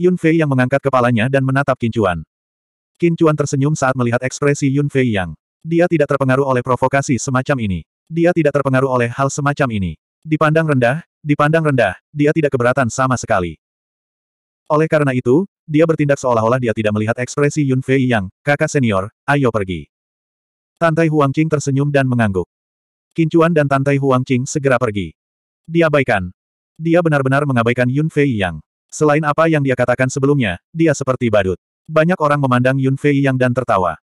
Yun Fei yang mengangkat kepalanya dan menatap Chuan. Kincuan. Chuan tersenyum saat melihat ekspresi Yun Fei yang. Dia tidak terpengaruh oleh provokasi semacam ini. Dia tidak terpengaruh oleh hal semacam ini. Dipandang rendah, dipandang rendah, dia tidak keberatan sama sekali. Oleh karena itu, dia bertindak seolah-olah dia tidak melihat ekspresi Yun Fei yang, kakak senior, ayo pergi. Tantai Huang Qing tersenyum dan mengangguk. Chuan dan Tantai Huang Qing segera pergi. Diabaikan. Dia benar-benar mengabaikan Yun Fei yang. Selain apa yang dia katakan sebelumnya, dia seperti badut. Banyak orang memandang Yun Fei Yang dan tertawa.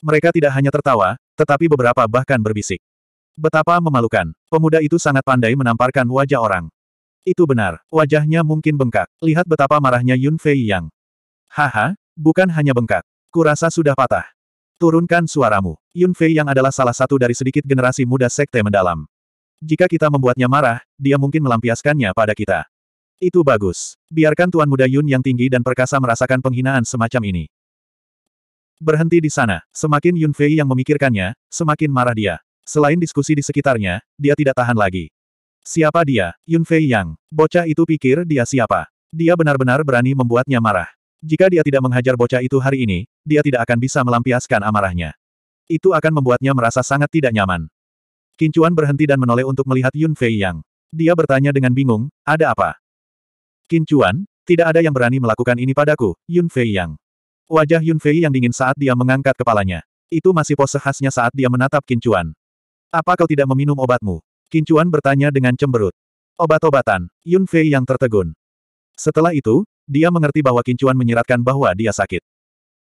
Mereka tidak hanya tertawa, tetapi beberapa bahkan berbisik. Betapa memalukan, pemuda itu sangat pandai menamparkan wajah orang. Itu benar, wajahnya mungkin bengkak. Lihat betapa marahnya Yun Fei Yang. Haha, bukan hanya bengkak. Kurasa sudah patah. Turunkan suaramu. Yun Fei Yang adalah salah satu dari sedikit generasi muda sekte mendalam. Jika kita membuatnya marah, dia mungkin melampiaskannya pada kita. Itu bagus. Biarkan Tuan Muda Yun yang tinggi dan perkasa merasakan penghinaan semacam ini. Berhenti di sana. Semakin Yun Fei yang memikirkannya, semakin marah dia. Selain diskusi di sekitarnya, dia tidak tahan lagi. Siapa dia? Yun Fei Yang. Bocah itu pikir dia siapa. Dia benar-benar berani membuatnya marah. Jika dia tidak menghajar bocah itu hari ini, dia tidak akan bisa melampiaskan amarahnya. Itu akan membuatnya merasa sangat tidak nyaman. Kincuan berhenti dan menoleh untuk melihat Yun Fei Yang. Dia bertanya dengan bingung, ada apa? Qin Chuan, tidak ada yang berani melakukan ini padaku, Yun Fei Yang. Wajah Yun Fei yang dingin saat dia mengangkat kepalanya. Itu masih pose khasnya saat dia menatap Qin Chuan. Apa kau tidak meminum obatmu? Qin Chuan bertanya dengan cemberut. Obat-obatan, Yun Fei yang tertegun. Setelah itu, dia mengerti bahwa Qin Chuan menyiratkan bahwa dia sakit.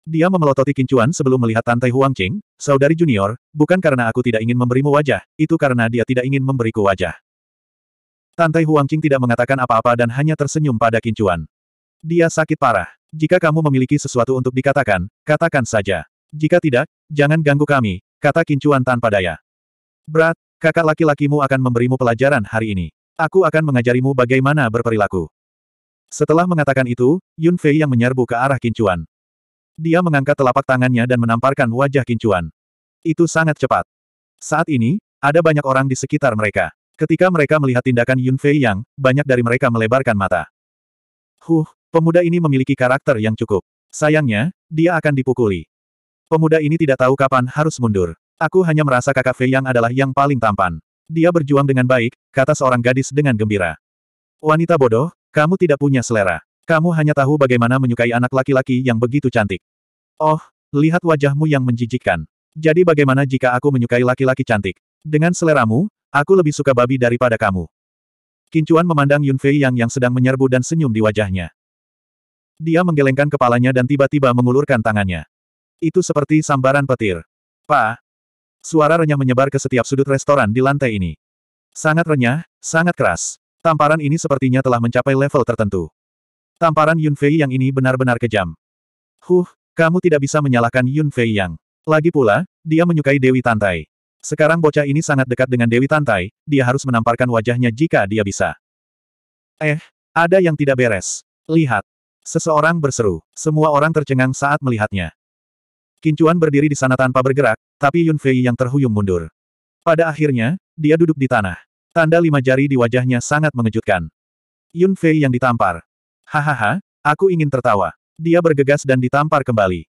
Dia memelototi Kincuan sebelum melihat Tantai Qing, saudari junior, bukan karena aku tidak ingin memberimu wajah, itu karena dia tidak ingin memberiku wajah. Tantai Qing tidak mengatakan apa-apa dan hanya tersenyum pada Kincuan. Dia sakit parah. Jika kamu memiliki sesuatu untuk dikatakan, katakan saja. Jika tidak, jangan ganggu kami, kata Kincuan tanpa daya. Berat, kakak laki-lakimu akan memberimu pelajaran hari ini. Aku akan mengajarimu bagaimana berperilaku. Setelah mengatakan itu, Yun Fei yang menyerbu ke arah Kincuan. Dia mengangkat telapak tangannya dan menamparkan wajah Kincuan. Itu sangat cepat. Saat ini, ada banyak orang di sekitar mereka. Ketika mereka melihat tindakan Yun Fei Yang, banyak dari mereka melebarkan mata. Huh, pemuda ini memiliki karakter yang cukup. Sayangnya, dia akan dipukuli. Pemuda ini tidak tahu kapan harus mundur. Aku hanya merasa kakak Fei Yang adalah yang paling tampan. Dia berjuang dengan baik, kata seorang gadis dengan gembira. Wanita bodoh, kamu tidak punya selera. Kamu hanya tahu bagaimana menyukai anak laki-laki yang begitu cantik. Oh, lihat wajahmu yang menjijikkan. Jadi bagaimana jika aku menyukai laki-laki cantik? Dengan seleramu, aku lebih suka babi daripada kamu. Kincuan memandang Yun Fei Yang yang sedang menyerbu dan senyum di wajahnya. Dia menggelengkan kepalanya dan tiba-tiba mengulurkan tangannya. Itu seperti sambaran petir. Pa! Suara renyah menyebar ke setiap sudut restoran di lantai ini. Sangat renyah, sangat keras. Tamparan ini sepertinya telah mencapai level tertentu. Tamparan Yun Fei Yang ini benar-benar kejam. Huh, kamu tidak bisa menyalahkan Yun Fei Yang. Lagi pula, dia menyukai Dewi Tantai. Sekarang bocah ini sangat dekat dengan Dewi Tantai, dia harus menamparkan wajahnya jika dia bisa. Eh, ada yang tidak beres. Lihat. Seseorang berseru. Semua orang tercengang saat melihatnya. Kincuan berdiri di sana tanpa bergerak, tapi Yun Fei yang terhuyung mundur. Pada akhirnya, dia duduk di tanah. Tanda lima jari di wajahnya sangat mengejutkan. Yun Fei yang ditampar. Hahaha, aku ingin tertawa. Dia bergegas dan ditampar kembali.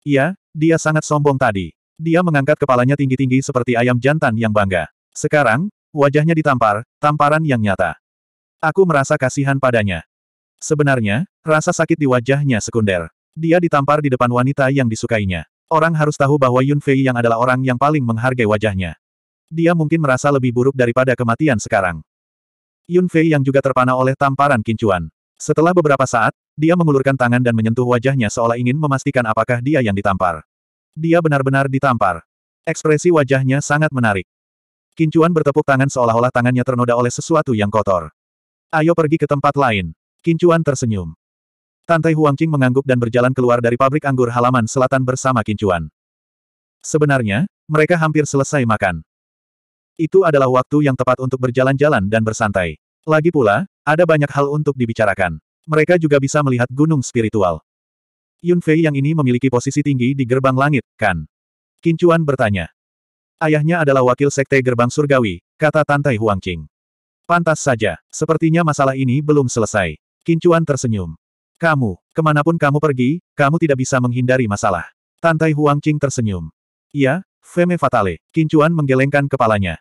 Iya, dia sangat sombong tadi. Dia mengangkat kepalanya tinggi-tinggi seperti ayam jantan yang bangga. Sekarang, wajahnya ditampar, tamparan yang nyata. Aku merasa kasihan padanya. Sebenarnya, rasa sakit di wajahnya sekunder. Dia ditampar di depan wanita yang disukainya. Orang harus tahu bahwa Yun Fei yang adalah orang yang paling menghargai wajahnya. Dia mungkin merasa lebih buruk daripada kematian sekarang. Yun Fei yang juga terpana oleh tamparan kincuan. Setelah beberapa saat, dia mengulurkan tangan dan menyentuh wajahnya seolah ingin memastikan apakah dia yang ditampar. Dia benar-benar ditampar. Ekspresi wajahnya sangat menarik. Kincuan bertepuk tangan seolah-olah tangannya ternoda oleh sesuatu yang kotor. Ayo pergi ke tempat lain. Kincuan tersenyum. Tante Huangqing mengangguk dan berjalan keluar dari pabrik anggur halaman selatan bersama Kincuan. Sebenarnya, mereka hampir selesai makan. Itu adalah waktu yang tepat untuk berjalan-jalan dan bersantai. Lagi pula, ada banyak hal untuk dibicarakan. Mereka juga bisa melihat gunung spiritual. Yunfei yang ini memiliki posisi tinggi di gerbang langit, kan? Kincuan bertanya. Ayahnya adalah wakil sekte gerbang surgawi, kata Tantai Huangqing. Pantas saja, sepertinya masalah ini belum selesai. Kincuan tersenyum. Kamu, kemanapun kamu pergi, kamu tidak bisa menghindari masalah. Tantai Huangqing tersenyum. Iya, Feme Fatale, Kincuan menggelengkan kepalanya.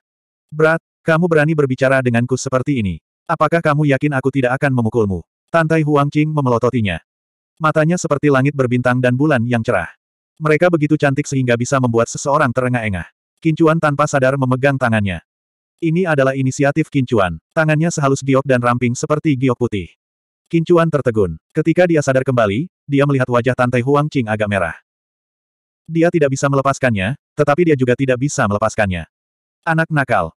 Berat, kamu berani berbicara denganku seperti ini. Apakah kamu yakin aku tidak akan memukulmu? Tantai Huang Qing memelototinya. Matanya seperti langit berbintang dan bulan yang cerah. Mereka begitu cantik sehingga bisa membuat seseorang terengah-engah. Kincuan tanpa sadar memegang tangannya. Ini adalah inisiatif Kincuan. Tangannya sehalus giok dan ramping seperti giok putih. Kincuan tertegun. Ketika dia sadar kembali, dia melihat wajah Tantai Huang Qing agak merah. Dia tidak bisa melepaskannya, tetapi dia juga tidak bisa melepaskannya. Anak nakal,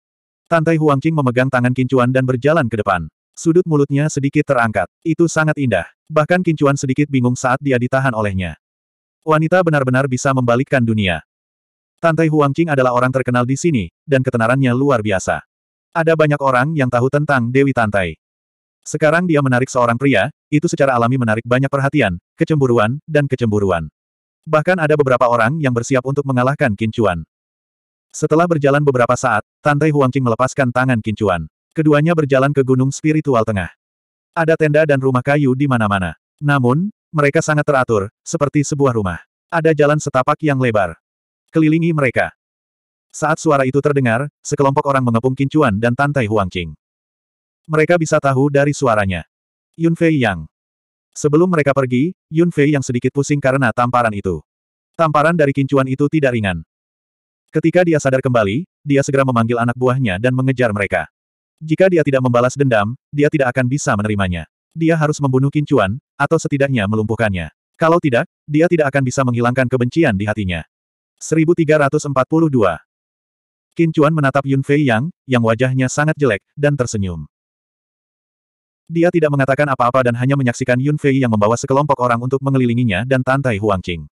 Tantai Huangqing memegang tangan Kincuan dan berjalan ke depan. Sudut mulutnya sedikit terangkat. Itu sangat indah. Bahkan Kincuan sedikit bingung saat dia ditahan olehnya. Wanita benar-benar bisa membalikkan dunia. Tantai Huangqing adalah orang terkenal di sini, dan ketenarannya luar biasa. Ada banyak orang yang tahu tentang Dewi Tantai. Sekarang dia menarik seorang pria, itu secara alami menarik banyak perhatian, kecemburuan, dan kecemburuan. Bahkan ada beberapa orang yang bersiap untuk mengalahkan Kincuan. Setelah berjalan beberapa saat, Tante Huangqing melepaskan tangan Kincuan. Keduanya berjalan ke gunung spiritual tengah. Ada tenda dan rumah kayu di mana-mana. Namun, mereka sangat teratur, seperti sebuah rumah. Ada jalan setapak yang lebar. Kelilingi mereka. Saat suara itu terdengar, sekelompok orang mengepung Kincuan dan Tantei Huangqing. Mereka bisa tahu dari suaranya. Yun Fei Yang. Sebelum mereka pergi, Yun Fei yang sedikit pusing karena tamparan itu. Tamparan dari Kincuan itu tidak ringan. Ketika dia sadar kembali, dia segera memanggil anak buahnya dan mengejar mereka. Jika dia tidak membalas dendam, dia tidak akan bisa menerimanya. Dia harus membunuh Kincuan, atau setidaknya melumpuhkannya. Kalau tidak, dia tidak akan bisa menghilangkan kebencian di hatinya. 1342 Kincuan menatap Yun Fei Yang, yang wajahnya sangat jelek, dan tersenyum. Dia tidak mengatakan apa-apa dan hanya menyaksikan Yun Fei yang membawa sekelompok orang untuk mengelilinginya dan Tantai Huang Qing.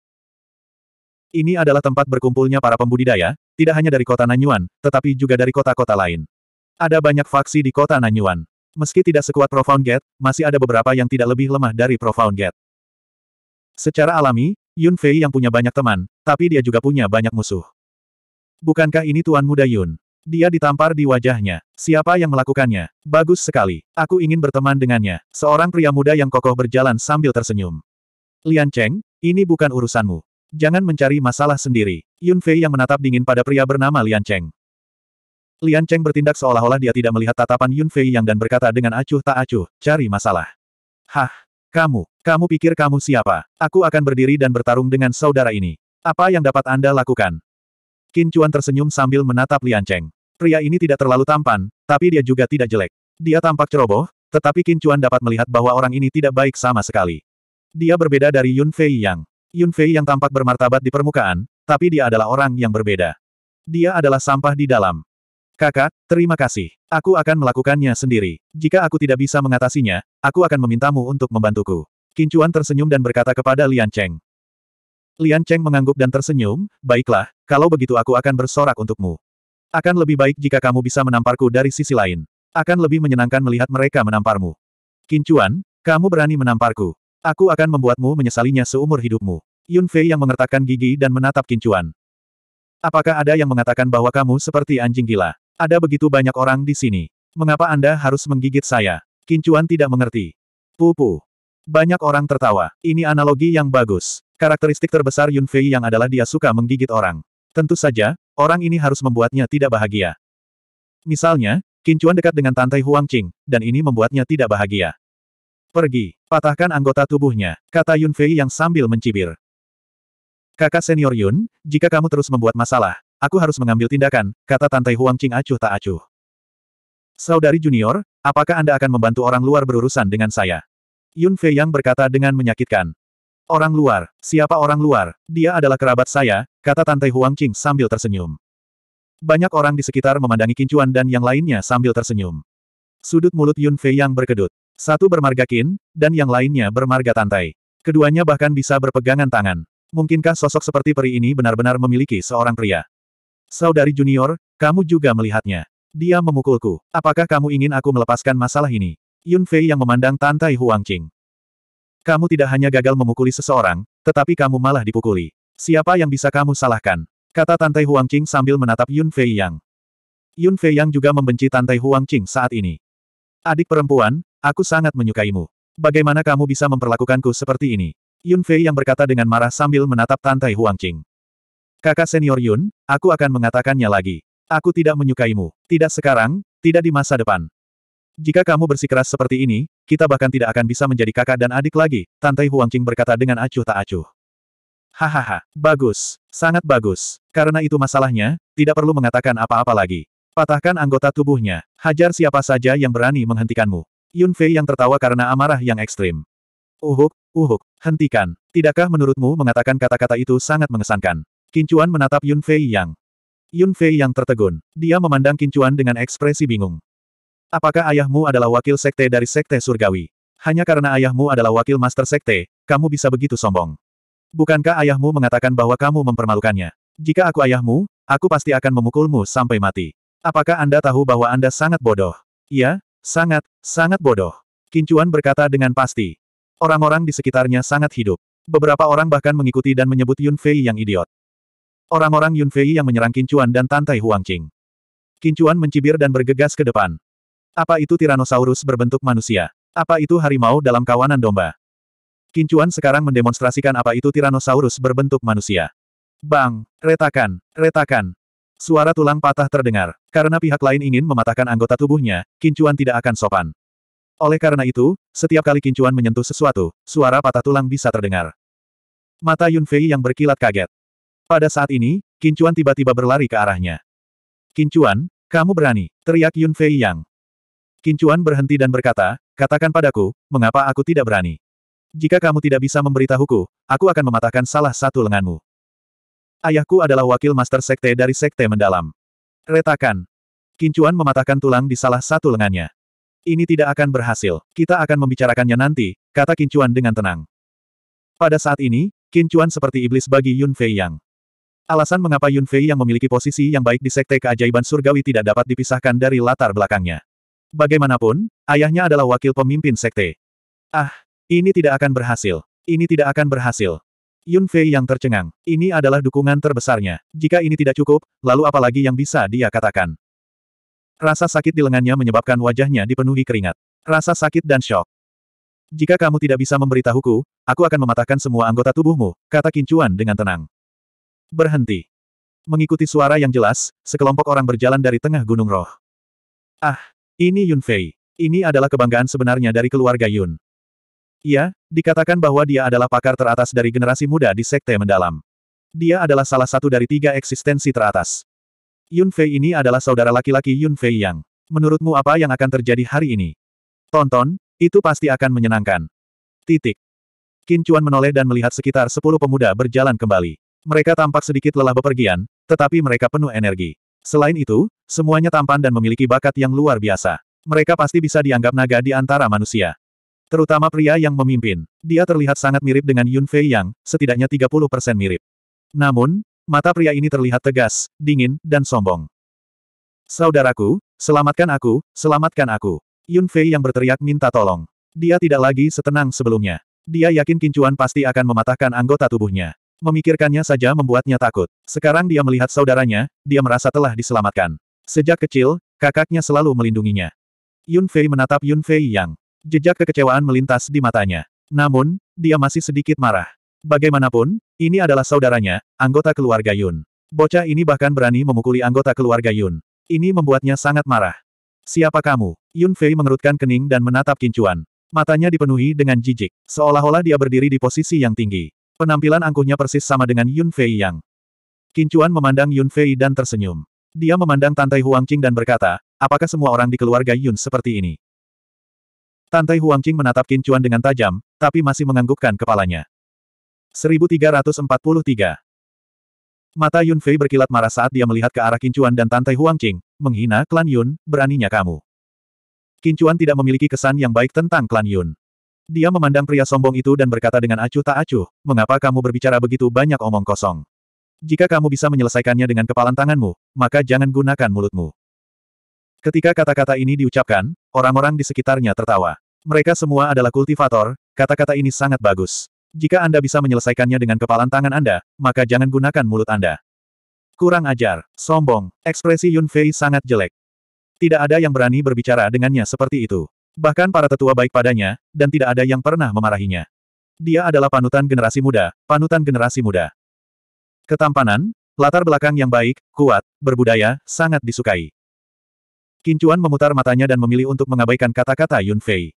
Ini adalah tempat berkumpulnya para pembudidaya, tidak hanya dari kota Nanyuan, tetapi juga dari kota-kota lain. Ada banyak faksi di kota Nanyuan. Meski tidak sekuat Profound Gate, masih ada beberapa yang tidak lebih lemah dari Profound Gate. Secara alami, Yun Fei yang punya banyak teman, tapi dia juga punya banyak musuh. Bukankah ini Tuan Muda Yun? Dia ditampar di wajahnya. Siapa yang melakukannya? Bagus sekali. Aku ingin berteman dengannya. Seorang pria muda yang kokoh berjalan sambil tersenyum. Lian Cheng, ini bukan urusanmu. Jangan mencari masalah sendiri. Yun Fei yang menatap dingin pada pria bernama Lian Cheng. Lian Cheng bertindak seolah-olah dia tidak melihat tatapan Yun Fei yang dan berkata dengan acuh tak acuh, cari masalah. Hah, kamu, kamu pikir kamu siapa? Aku akan berdiri dan bertarung dengan saudara ini. Apa yang dapat Anda lakukan? Qin Chuan tersenyum sambil menatap Lian Cheng. Pria ini tidak terlalu tampan, tapi dia juga tidak jelek. Dia tampak ceroboh, tetapi Qin Chuan dapat melihat bahwa orang ini tidak baik sama sekali. Dia berbeda dari Yun Fei Yang. Yun Fei yang tampak bermartabat di permukaan, tapi dia adalah orang yang berbeda. Dia adalah sampah di dalam. Kakak, terima kasih. Aku akan melakukannya sendiri. Jika aku tidak bisa mengatasinya, aku akan memintamu untuk membantuku. Kincuan tersenyum dan berkata kepada Lian Cheng. Lian Cheng mengangguk dan tersenyum, baiklah, kalau begitu aku akan bersorak untukmu. Akan lebih baik jika kamu bisa menamparku dari sisi lain. Akan lebih menyenangkan melihat mereka menamparmu. Kincuan, kamu berani menamparku. Aku akan membuatmu menyesalinya seumur hidupmu. Yun Fei yang mengertakkan gigi dan menatap Kincuan. Apakah ada yang mengatakan bahwa kamu seperti anjing gila? Ada begitu banyak orang di sini. Mengapa Anda harus menggigit saya? Kincuan tidak mengerti. Pupu. Banyak orang tertawa. Ini analogi yang bagus. Karakteristik terbesar Yun Fei yang adalah dia suka menggigit orang. Tentu saja, orang ini harus membuatnya tidak bahagia. Misalnya, Kincuan dekat dengan Tantai Huang Qing, dan ini membuatnya tidak bahagia. Pergi, patahkan anggota tubuhnya, kata Yun Fei yang sambil mencibir. Kakak senior Yun, jika kamu terus membuat masalah, aku harus mengambil tindakan, kata Tantai Huang Qing acuh tak acuh. Saudari junior, apakah Anda akan membantu orang luar berurusan dengan saya? Yun Fei yang berkata dengan menyakitkan. Orang luar, siapa orang luar, dia adalah kerabat saya, kata Tantai Huang Qing sambil tersenyum. Banyak orang di sekitar memandangi kincuan dan yang lainnya sambil tersenyum. Sudut mulut Yun Fei yang berkedut. Satu bermarga Qin, dan yang lainnya bermarga Tantai. Keduanya bahkan bisa berpegangan tangan. Mungkinkah sosok seperti peri ini benar-benar memiliki seorang pria? Saudari junior, kamu juga melihatnya. Dia memukulku. Apakah kamu ingin aku melepaskan masalah ini? Yun Fei yang memandang Tantai Huangqing. Kamu tidak hanya gagal memukuli seseorang, tetapi kamu malah dipukuli. Siapa yang bisa kamu salahkan? Kata Tantai Huangqing sambil menatap Yun Fei Yang. Yun Fei Yang juga membenci Tantai Huangqing saat ini. Adik perempuan, Aku sangat menyukaimu. Bagaimana kamu bisa memperlakukanku seperti ini? Yun Fei yang berkata dengan marah sambil menatap Tantai Huang Qing. Kakak senior Yun, aku akan mengatakannya lagi. Aku tidak menyukaimu. Tidak sekarang, tidak di masa depan. Jika kamu bersikeras seperti ini, kita bahkan tidak akan bisa menjadi kakak dan adik lagi, Tantai Huang Qing berkata dengan acuh tak acuh. Hahaha, bagus, sangat bagus. Karena itu masalahnya, tidak perlu mengatakan apa-apa lagi. Patahkan anggota tubuhnya, hajar siapa saja yang berani menghentikanmu. Yun Fei yang tertawa karena amarah yang ekstrim. Uhuk, oh uhuk, oh hentikan. Tidakkah menurutmu mengatakan kata-kata itu sangat mengesankan? Kincuan menatap Yun Fei yang. Yun Fei yang tertegun. Dia memandang Kincuan dengan ekspresi bingung. Apakah ayahmu adalah wakil sekte dari sekte surgawi? Hanya karena ayahmu adalah wakil master sekte, kamu bisa begitu sombong. Bukankah ayahmu mengatakan bahwa kamu mempermalukannya? Jika aku ayahmu, aku pasti akan memukulmu sampai mati. Apakah Anda tahu bahwa Anda sangat bodoh? Iya, Sangat, sangat bodoh. Kincuan berkata dengan pasti. Orang-orang di sekitarnya sangat hidup. Beberapa orang bahkan mengikuti dan menyebut Yun Fei yang idiot. Orang-orang Yun Fei yang menyerang Kincuan dan Tantai Qing. Kincuan mencibir dan bergegas ke depan. Apa itu Tyrannosaurus berbentuk manusia? Apa itu harimau dalam kawanan domba? Kincuan sekarang mendemonstrasikan apa itu Tyrannosaurus berbentuk manusia. Bang, retakan, retakan, Suara tulang patah terdengar. Karena pihak lain ingin mematahkan anggota tubuhnya, Kincuan tidak akan sopan. Oleh karena itu, setiap kali Kincuan menyentuh sesuatu, suara patah tulang bisa terdengar. Mata Yun Fei yang berkilat kaget. Pada saat ini, Kincuan tiba-tiba berlari ke arahnya. Kincuan, kamu berani, teriak Yun Fei Yang. Kincuan berhenti dan berkata, katakan padaku, mengapa aku tidak berani? Jika kamu tidak bisa memberitahuku, aku akan mematahkan salah satu lenganmu. Ayahku adalah wakil master sekte dari sekte mendalam. Retakan. Kincuan mematahkan tulang di salah satu lengannya. Ini tidak akan berhasil. Kita akan membicarakannya nanti, kata Kincuan dengan tenang. Pada saat ini, Kincuan seperti iblis bagi Yun Fei Yang. Alasan mengapa Yun Fei yang memiliki posisi yang baik di sekte keajaiban surgawi tidak dapat dipisahkan dari latar belakangnya. Bagaimanapun, ayahnya adalah wakil pemimpin sekte. Ah, ini tidak akan berhasil. Ini tidak akan berhasil. Yun Fei yang tercengang. Ini adalah dukungan terbesarnya. Jika ini tidak cukup, lalu apalagi yang bisa dia katakan? Rasa sakit di lengannya menyebabkan wajahnya dipenuhi keringat. Rasa sakit dan shock. Jika kamu tidak bisa memberitahuku, aku akan mematahkan semua anggota tubuhmu, kata Kincuan dengan tenang. Berhenti. Mengikuti suara yang jelas, sekelompok orang berjalan dari tengah gunung roh. Ah, ini Yun Fei. Ini adalah kebanggaan sebenarnya dari keluarga Yun. Ia, dikatakan bahwa dia adalah pakar teratas dari generasi muda di Sekte Mendalam. Dia adalah salah satu dari tiga eksistensi teratas. Yun Fei ini adalah saudara laki-laki Yun Fei Yang. Menurutmu apa yang akan terjadi hari ini? Tonton, itu pasti akan menyenangkan. Titik. Qin Chuan menoleh dan melihat sekitar sepuluh pemuda berjalan kembali. Mereka tampak sedikit lelah bepergian, tetapi mereka penuh energi. Selain itu, semuanya tampan dan memiliki bakat yang luar biasa. Mereka pasti bisa dianggap naga di antara manusia. Terutama pria yang memimpin. Dia terlihat sangat mirip dengan Yun Fei Yang, setidaknya 30% mirip. Namun, mata pria ini terlihat tegas, dingin, dan sombong. Saudaraku, selamatkan aku, selamatkan aku. Yun Fei yang berteriak minta tolong. Dia tidak lagi setenang sebelumnya. Dia yakin Kincuan pasti akan mematahkan anggota tubuhnya. Memikirkannya saja membuatnya takut. Sekarang dia melihat saudaranya, dia merasa telah diselamatkan. Sejak kecil, kakaknya selalu melindunginya. Yun Fei menatap Yun Fei Yang. Jejak kekecewaan melintas di matanya. Namun, dia masih sedikit marah. Bagaimanapun, ini adalah saudaranya, anggota keluarga Yun. Bocah ini bahkan berani memukuli anggota keluarga Yun. Ini membuatnya sangat marah. Siapa kamu? Yun Fei mengerutkan kening dan menatap kincuan. Matanya dipenuhi dengan jijik, seolah-olah dia berdiri di posisi yang tinggi. Penampilan angkuhnya persis sama dengan Yun Fei Yang. Kincuan memandang Yun Fei dan tersenyum. Dia memandang Tantai Qing dan berkata, apakah semua orang di keluarga Yun seperti ini? Tantai Huangqing menatap Qin Chuan dengan tajam, tapi masih menganggukkan kepalanya. 1343 Mata Yun Fei berkilat marah saat dia melihat ke arah Qin Chuan dan Tantai Huangqing, menghina klan Yun, beraninya kamu. Qin Chuan tidak memiliki kesan yang baik tentang klan Yun. Dia memandang pria sombong itu dan berkata dengan acuh tak acuh, mengapa kamu berbicara begitu banyak omong kosong? Jika kamu bisa menyelesaikannya dengan kepalan tanganmu, maka jangan gunakan mulutmu. Ketika kata-kata ini diucapkan, orang-orang di sekitarnya tertawa. Mereka semua adalah kultivator, kata-kata ini sangat bagus. Jika Anda bisa menyelesaikannya dengan kepalan tangan Anda, maka jangan gunakan mulut Anda. Kurang ajar, sombong, ekspresi Yun Fei sangat jelek. Tidak ada yang berani berbicara dengannya seperti itu. Bahkan para tetua baik padanya, dan tidak ada yang pernah memarahinya. Dia adalah panutan generasi muda, panutan generasi muda. Ketampanan, latar belakang yang baik, kuat, berbudaya, sangat disukai. Kincuan memutar matanya dan memilih untuk mengabaikan kata-kata Yun Fei.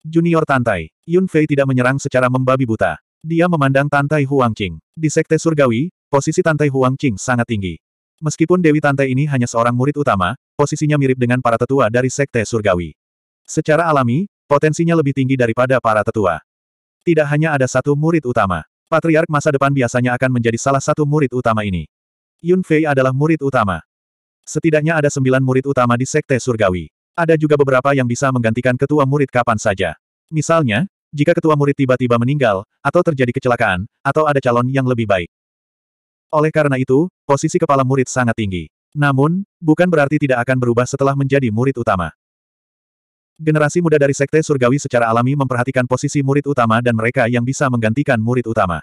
Junior Tantai. Yun Fei tidak menyerang secara membabi buta. Dia memandang Tantai Qing. Di Sekte Surgawi, posisi Tantai Qing sangat tinggi. Meskipun Dewi Tantai ini hanya seorang murid utama, posisinya mirip dengan para tetua dari Sekte Surgawi. Secara alami, potensinya lebih tinggi daripada para tetua. Tidak hanya ada satu murid utama. Patriark masa depan biasanya akan menjadi salah satu murid utama ini. Yun Fei adalah murid utama. Setidaknya ada sembilan murid utama di Sekte Surgawi. Ada juga beberapa yang bisa menggantikan ketua murid kapan saja. Misalnya, jika ketua murid tiba-tiba meninggal, atau terjadi kecelakaan, atau ada calon yang lebih baik. Oleh karena itu, posisi kepala murid sangat tinggi. Namun, bukan berarti tidak akan berubah setelah menjadi murid utama. Generasi muda dari Sekte Surgawi secara alami memperhatikan posisi murid utama dan mereka yang bisa menggantikan murid utama.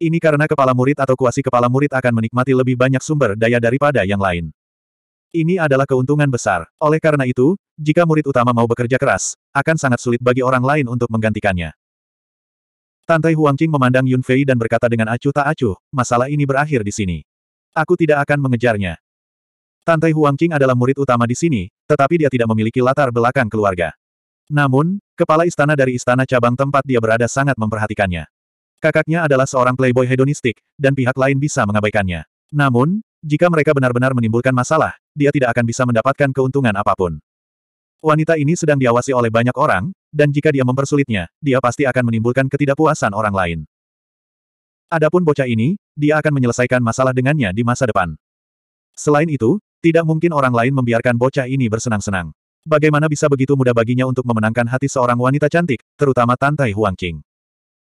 Ini karena kepala murid atau kuasi kepala murid akan menikmati lebih banyak sumber daya daripada yang lain. Ini adalah keuntungan besar. Oleh karena itu, jika murid utama mau bekerja keras, akan sangat sulit bagi orang lain untuk menggantikannya. Tante Huangqing memandang Yun Fei dan berkata dengan acuh tak acuh, masalah ini berakhir di sini. Aku tidak akan mengejarnya. Tante Huangqing adalah murid utama di sini, tetapi dia tidak memiliki latar belakang keluarga. Namun, kepala istana dari istana cabang tempat dia berada sangat memperhatikannya. Kakaknya adalah seorang playboy hedonistik, dan pihak lain bisa mengabaikannya. Namun, jika mereka benar-benar menimbulkan masalah, dia tidak akan bisa mendapatkan keuntungan apapun. Wanita ini sedang diawasi oleh banyak orang, dan jika dia mempersulitnya, dia pasti akan menimbulkan ketidakpuasan orang lain. Adapun bocah ini, dia akan menyelesaikan masalah dengannya di masa depan. Selain itu, tidak mungkin orang lain membiarkan bocah ini bersenang-senang. Bagaimana bisa begitu mudah baginya untuk memenangkan hati seorang wanita cantik, terutama Tantai Qing?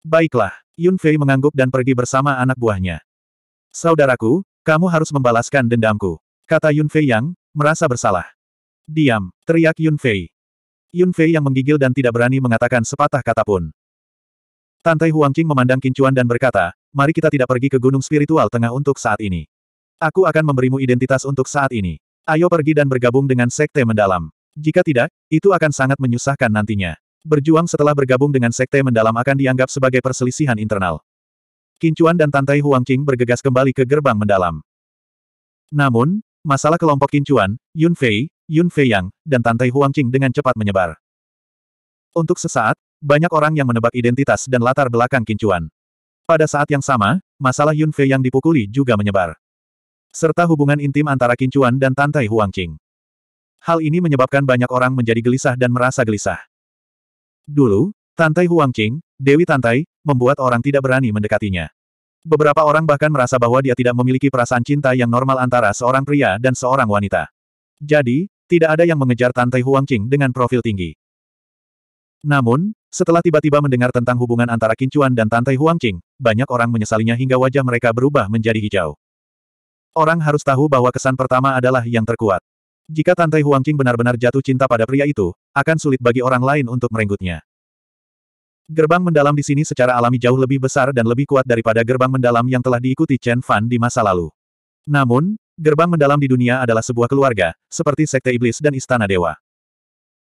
Baiklah, Yun Fei mengangguk dan pergi bersama anak buahnya. Saudaraku, kamu harus membalaskan dendamku. Kata Yun Fei Yang, merasa bersalah. Diam, teriak Yun Fei. Yun Fei yang menggigil dan tidak berani mengatakan sepatah kata pun. Huang Qing memandang Kincuan dan berkata, mari kita tidak pergi ke gunung spiritual tengah untuk saat ini. Aku akan memberimu identitas untuk saat ini. Ayo pergi dan bergabung dengan sekte mendalam. Jika tidak, itu akan sangat menyusahkan nantinya. Berjuang setelah bergabung dengan sekte mendalam akan dianggap sebagai perselisihan internal. Kincuan dan Tantai Huangqing bergegas kembali ke gerbang mendalam. Namun, masalah kelompok Kincuan, Yun Fei, Yun Fei Yang, dan Tantai Huangqing dengan cepat menyebar. Untuk sesaat, banyak orang yang menebak identitas dan latar belakang Kincuan. Pada saat yang sama, masalah Yun Fei Yang dipukuli juga menyebar. Serta hubungan intim antara Kincuan dan Tantai Huangqing. Hal ini menyebabkan banyak orang menjadi gelisah dan merasa gelisah. Dulu, Tantai Huangqing, Dewi Tantai, membuat orang tidak berani mendekatinya. Beberapa orang bahkan merasa bahwa dia tidak memiliki perasaan cinta yang normal antara seorang pria dan seorang wanita. Jadi, tidak ada yang mengejar Tante Huangqing dengan profil tinggi. Namun, setelah tiba-tiba mendengar tentang hubungan antara Kincuan dan Tante Huangqing, banyak orang menyesalinya hingga wajah mereka berubah menjadi hijau. Orang harus tahu bahwa kesan pertama adalah yang terkuat. Jika Tante Huangqing benar-benar jatuh cinta pada pria itu, akan sulit bagi orang lain untuk merenggutnya. Gerbang mendalam di sini secara alami jauh lebih besar dan lebih kuat daripada gerbang mendalam yang telah diikuti Chen Fan di masa lalu. Namun, gerbang mendalam di dunia adalah sebuah keluarga, seperti Sekte Iblis dan Istana Dewa.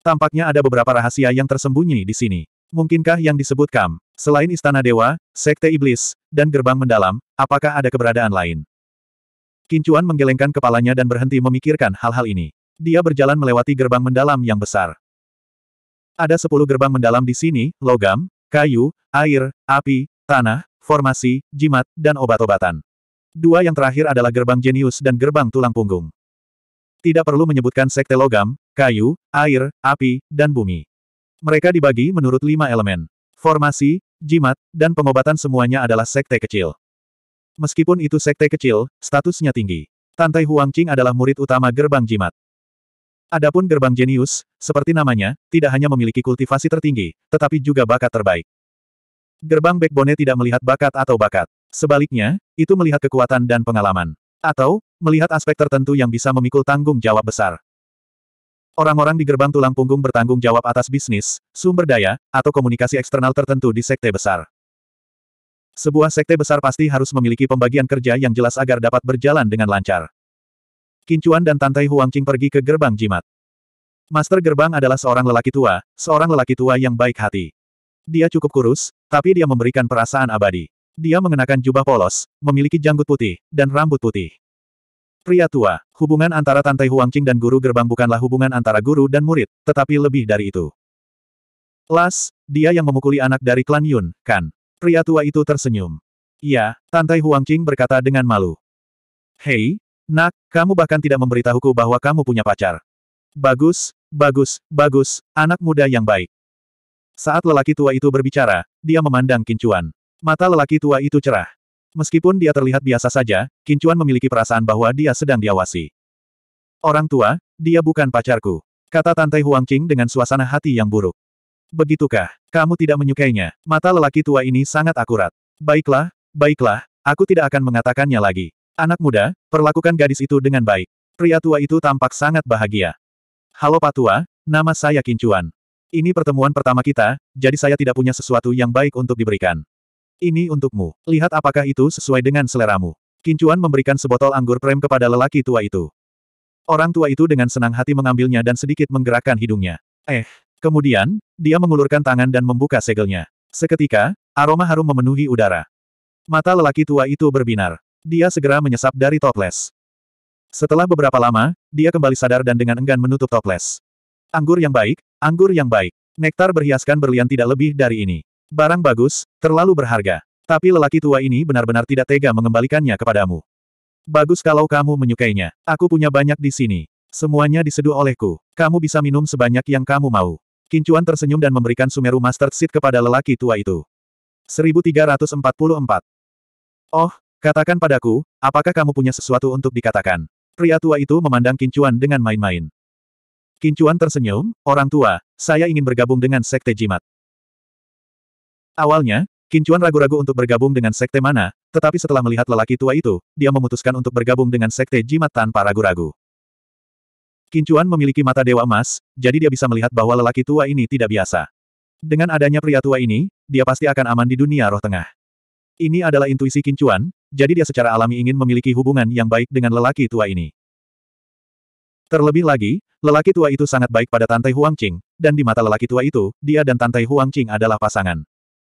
Tampaknya ada beberapa rahasia yang tersembunyi di sini. Mungkinkah yang disebut Kam, selain Istana Dewa, Sekte Iblis, dan gerbang mendalam, apakah ada keberadaan lain? Kincuan menggelengkan kepalanya dan berhenti memikirkan hal-hal ini. Dia berjalan melewati gerbang mendalam yang besar. Ada sepuluh gerbang mendalam di sini, logam, kayu, air, api, tanah, formasi, jimat, dan obat-obatan. Dua yang terakhir adalah gerbang jenius dan gerbang tulang punggung. Tidak perlu menyebutkan sekte logam, kayu, air, api, dan bumi. Mereka dibagi menurut lima elemen. Formasi, jimat, dan pengobatan semuanya adalah sekte kecil. Meskipun itu sekte kecil, statusnya tinggi. Tantai Huangqing adalah murid utama gerbang jimat. Adapun gerbang jenius, seperti namanya, tidak hanya memiliki kultivasi tertinggi, tetapi juga bakat terbaik. Gerbang backbone tidak melihat bakat atau bakat. Sebaliknya, itu melihat kekuatan dan pengalaman. Atau, melihat aspek tertentu yang bisa memikul tanggung jawab besar. Orang-orang di gerbang tulang punggung bertanggung jawab atas bisnis, sumber daya, atau komunikasi eksternal tertentu di sekte besar. Sebuah sekte besar pasti harus memiliki pembagian kerja yang jelas agar dapat berjalan dengan lancar. Kincuan dan Tantai Huangqing pergi ke gerbang jimat. Master gerbang adalah seorang lelaki tua, seorang lelaki tua yang baik hati. Dia cukup kurus, tapi dia memberikan perasaan abadi. Dia mengenakan jubah polos, memiliki janggut putih, dan rambut putih. Pria tua, hubungan antara Tantai Huangqing dan guru gerbang bukanlah hubungan antara guru dan murid, tetapi lebih dari itu. Las, dia yang memukuli anak dari klan Yun, kan? Pria tua itu tersenyum. Iya, Tantai Huangqing berkata dengan malu. Hei, Nak, kamu bahkan tidak memberitahuku bahwa kamu punya pacar. Bagus, bagus, bagus, anak muda yang baik. Saat lelaki tua itu berbicara, dia memandang Kincuan. Mata lelaki tua itu cerah. Meskipun dia terlihat biasa saja, Kincuan memiliki perasaan bahwa dia sedang diawasi. Orang tua, dia bukan pacarku. Kata Tante Huang Qing dengan suasana hati yang buruk. Begitukah, kamu tidak menyukainya? Mata lelaki tua ini sangat akurat. Baiklah, baiklah, aku tidak akan mengatakannya lagi. Anak muda, perlakukan gadis itu dengan baik. Pria tua itu tampak sangat bahagia. Halo Pak Tua, nama saya Kincuan. Ini pertemuan pertama kita, jadi saya tidak punya sesuatu yang baik untuk diberikan. Ini untukmu. Lihat apakah itu sesuai dengan seleramu. Kincuan memberikan sebotol anggur prem kepada lelaki tua itu. Orang tua itu dengan senang hati mengambilnya dan sedikit menggerakkan hidungnya. Eh, kemudian, dia mengulurkan tangan dan membuka segelnya. Seketika, aroma harum memenuhi udara. Mata lelaki tua itu berbinar. Dia segera menyesap dari toples. Setelah beberapa lama, dia kembali sadar dan dengan enggan menutup toples. Anggur yang baik, anggur yang baik. Nektar berhiaskan berlian tidak lebih dari ini. Barang bagus, terlalu berharga. Tapi lelaki tua ini benar-benar tidak tega mengembalikannya kepadamu. Bagus kalau kamu menyukainya. Aku punya banyak di sini. Semuanya diseduh olehku. Kamu bisa minum sebanyak yang kamu mau. Kincuan tersenyum dan memberikan Sumeru Master Seed kepada lelaki tua itu. 1344. Oh, Katakan padaku, apakah kamu punya sesuatu untuk dikatakan? Pria tua itu memandang Kincuan dengan main-main. Kincuan tersenyum, orang tua, saya ingin bergabung dengan sekte jimat. Awalnya, Kincuan ragu-ragu untuk bergabung dengan sekte mana, tetapi setelah melihat lelaki tua itu, dia memutuskan untuk bergabung dengan sekte jimat tanpa ragu-ragu. Kincuan memiliki mata dewa emas, jadi dia bisa melihat bahwa lelaki tua ini tidak biasa. Dengan adanya pria tua ini, dia pasti akan aman di dunia roh tengah. Ini adalah intuisi Kincuan, jadi dia secara alami ingin memiliki hubungan yang baik dengan lelaki tua ini. Terlebih lagi, lelaki tua itu sangat baik pada Tante Huang Qing, dan di mata lelaki tua itu, dia dan Tante Huang Qing adalah pasangan.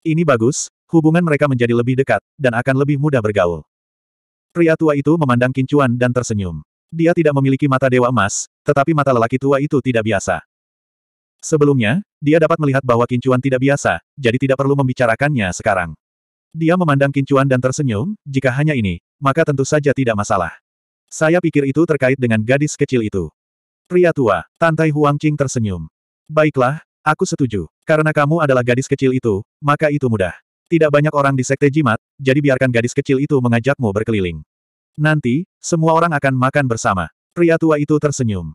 Ini bagus, hubungan mereka menjadi lebih dekat, dan akan lebih mudah bergaul. Pria tua itu memandang Kincuan dan tersenyum. Dia tidak memiliki mata dewa emas, tetapi mata lelaki tua itu tidak biasa. Sebelumnya, dia dapat melihat bahwa Kincuan tidak biasa, jadi tidak perlu membicarakannya sekarang. Dia memandang Kincuan dan tersenyum, jika hanya ini, maka tentu saja tidak masalah. Saya pikir itu terkait dengan gadis kecil itu. Pria tua, Tantai Huang Qing tersenyum. Baiklah, aku setuju. Karena kamu adalah gadis kecil itu, maka itu mudah. Tidak banyak orang di Sekte Jimat, jadi biarkan gadis kecil itu mengajakmu berkeliling. Nanti, semua orang akan makan bersama. Pria tua itu tersenyum.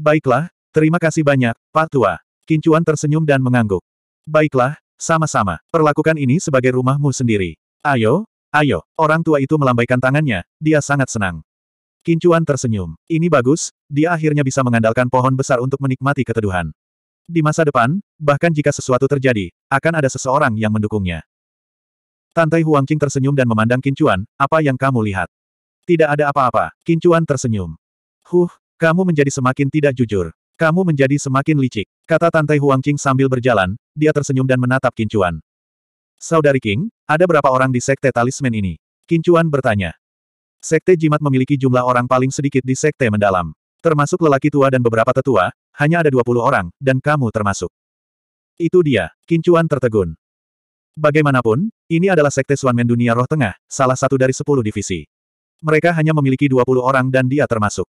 Baiklah, terima kasih banyak, Pak Tua. Kincuan tersenyum dan mengangguk. Baiklah, sama-sama, perlakukan ini sebagai rumahmu sendiri. Ayo, ayo, orang tua itu melambaikan tangannya, dia sangat senang. Kincuan tersenyum. Ini bagus, dia akhirnya bisa mengandalkan pohon besar untuk menikmati keteduhan. Di masa depan, bahkan jika sesuatu terjadi, akan ada seseorang yang mendukungnya. Tante Huangqing tersenyum dan memandang Kincuan, apa yang kamu lihat? Tidak ada apa-apa, Kincuan tersenyum. Huh, kamu menjadi semakin tidak jujur. Kamu menjadi semakin licik. Kata Tantai Huang Qing sambil berjalan, dia tersenyum dan menatap Kincuan. Saudari King, ada berapa orang di sekte talisman ini? Kincuan bertanya. Sekte jimat memiliki jumlah orang paling sedikit di sekte mendalam. Termasuk lelaki tua dan beberapa tetua, hanya ada 20 orang, dan kamu termasuk. Itu dia, Kincuan tertegun. Bagaimanapun, ini adalah sekte Suanmen Dunia Roh Tengah, salah satu dari sepuluh divisi. Mereka hanya memiliki dua puluh orang dan dia termasuk.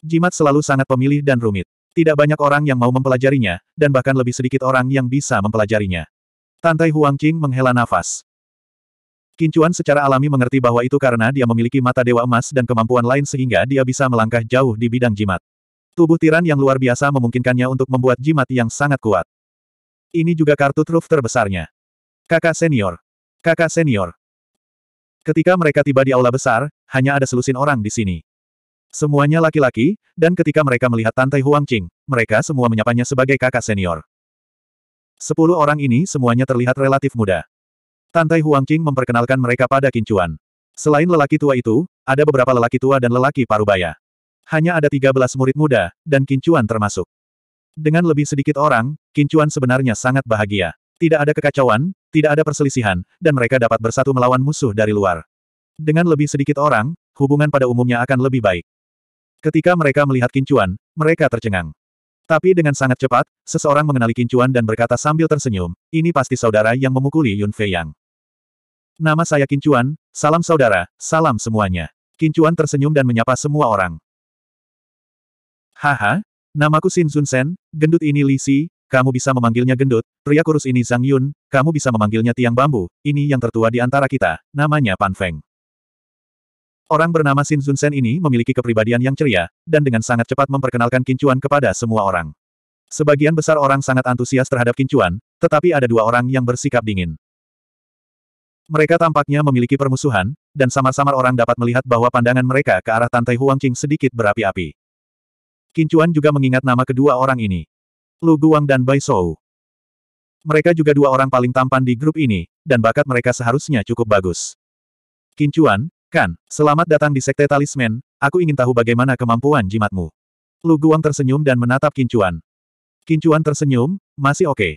Jimat selalu sangat pemilih dan rumit. Tidak banyak orang yang mau mempelajarinya, dan bahkan lebih sedikit orang yang bisa mempelajarinya. Tantai Huang Qing menghela nafas. Kincuan secara alami mengerti bahwa itu karena dia memiliki mata dewa emas dan kemampuan lain sehingga dia bisa melangkah jauh di bidang jimat. Tubuh tiran yang luar biasa memungkinkannya untuk membuat jimat yang sangat kuat. Ini juga kartu truf terbesarnya. Kakak senior. Kakak senior. Ketika mereka tiba di aula besar, hanya ada selusin orang di sini. Semuanya laki-laki, dan ketika mereka melihat Tantai Huang Qing, mereka semua menyapanya sebagai kakak senior. Sepuluh orang ini semuanya terlihat relatif muda. Tantai Huang Qing memperkenalkan mereka pada Kincuan. Selain lelaki tua itu, ada beberapa lelaki tua dan lelaki parubaya. Hanya ada tiga belas murid muda, dan Kincuan termasuk. Dengan lebih sedikit orang, Kincuan sebenarnya sangat bahagia. Tidak ada kekacauan, tidak ada perselisihan, dan mereka dapat bersatu melawan musuh dari luar. Dengan lebih sedikit orang, hubungan pada umumnya akan lebih baik. Ketika mereka melihat kincuan, mereka tercengang. Tapi dengan sangat cepat, seseorang mengenali kincuan dan berkata sambil tersenyum, ini pasti saudara yang memukuli Yun Fei Nama saya kincuan, salam saudara, salam semuanya. Kincuan tersenyum dan menyapa semua orang. Haha, namaku Xin Sun Sen, gendut ini Li Si, kamu bisa memanggilnya gendut, pria kurus ini Zhang Yun, kamu bisa memanggilnya tiang bambu, ini yang tertua di antara kita, namanya Pan Feng. Orang bernama Shin Zunsen Sen ini memiliki kepribadian yang ceria, dan dengan sangat cepat memperkenalkan kincuan kepada semua orang. Sebagian besar orang sangat antusias terhadap kincuan, tetapi ada dua orang yang bersikap dingin. Mereka tampaknya memiliki permusuhan, dan samar-samar orang dapat melihat bahwa pandangan mereka ke arah Tantai Huangqing sedikit berapi-api. Kincuan juga mengingat nama kedua orang ini. Lu Guang dan Bai Shou. Mereka juga dua orang paling tampan di grup ini, dan bakat mereka seharusnya cukup bagus. Kincuan, Kan, selamat datang di Sekte Talisman, aku ingin tahu bagaimana kemampuan jimatmu. Lu Guang tersenyum dan menatap Kincuan. Kincuan tersenyum, masih oke. Okay.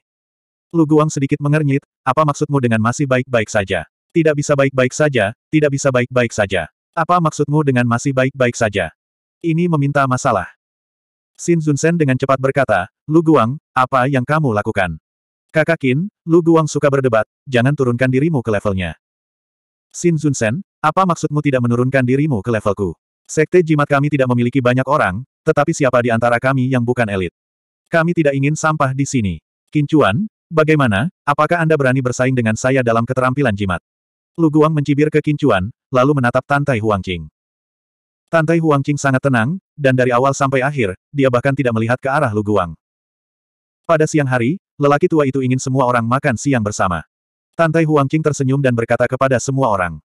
Lu Guang sedikit mengernyit, apa maksudmu dengan masih baik-baik saja? Tidak bisa baik-baik saja, tidak bisa baik-baik saja. Apa maksudmu dengan masih baik-baik saja? Ini meminta masalah. Xin Zunsen dengan cepat berkata, Lu Guang, apa yang kamu lakukan? Kakak Qin, Lu Guang suka berdebat, jangan turunkan dirimu ke levelnya. Xin Zunsen, apa maksudmu tidak menurunkan dirimu ke levelku? Sekte jimat kami tidak memiliki banyak orang, tetapi siapa di antara kami yang bukan elit? Kami tidak ingin sampah di sini. Kincuan, bagaimana, apakah Anda berani bersaing dengan saya dalam keterampilan jimat? Lu Guang mencibir ke Kincuan, lalu menatap Tantai Huangqing. Tantai Huangqing sangat tenang, dan dari awal sampai akhir, dia bahkan tidak melihat ke arah Lu Guang. Pada siang hari, lelaki tua itu ingin semua orang makan siang bersama. Tantai Huangqing tersenyum dan berkata kepada semua orang.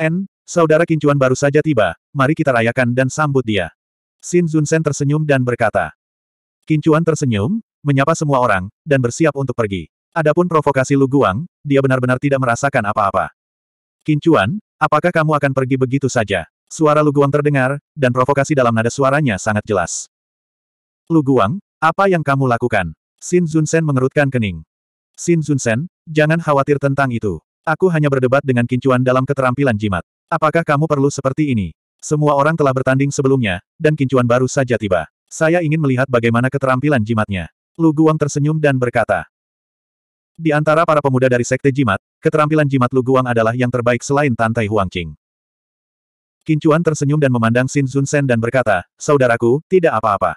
N, saudara Kincuan baru saja tiba, mari kita rayakan dan sambut dia. Xin Zunsen tersenyum dan berkata. Kincuan tersenyum, menyapa semua orang, dan bersiap untuk pergi. Adapun provokasi Lu Guang, dia benar-benar tidak merasakan apa-apa. Kincuan, apakah kamu akan pergi begitu saja? Suara Lu Guang terdengar, dan provokasi dalam nada suaranya sangat jelas. Lu Guang, apa yang kamu lakukan? Xin Zunsen mengerutkan kening. Xin Zunsen, jangan khawatir tentang itu. Aku hanya berdebat dengan kincuan dalam keterampilan jimat. Apakah kamu perlu seperti ini? Semua orang telah bertanding sebelumnya, dan kincuan baru saja tiba. Saya ingin melihat bagaimana keterampilan jimatnya. Lu Guang tersenyum dan berkata. Di antara para pemuda dari sekte jimat, keterampilan jimat Lu Guang adalah yang terbaik selain Tantai Huangqing. Kincuan tersenyum dan memandang Xin Zunsen dan berkata, Saudaraku, tidak apa-apa.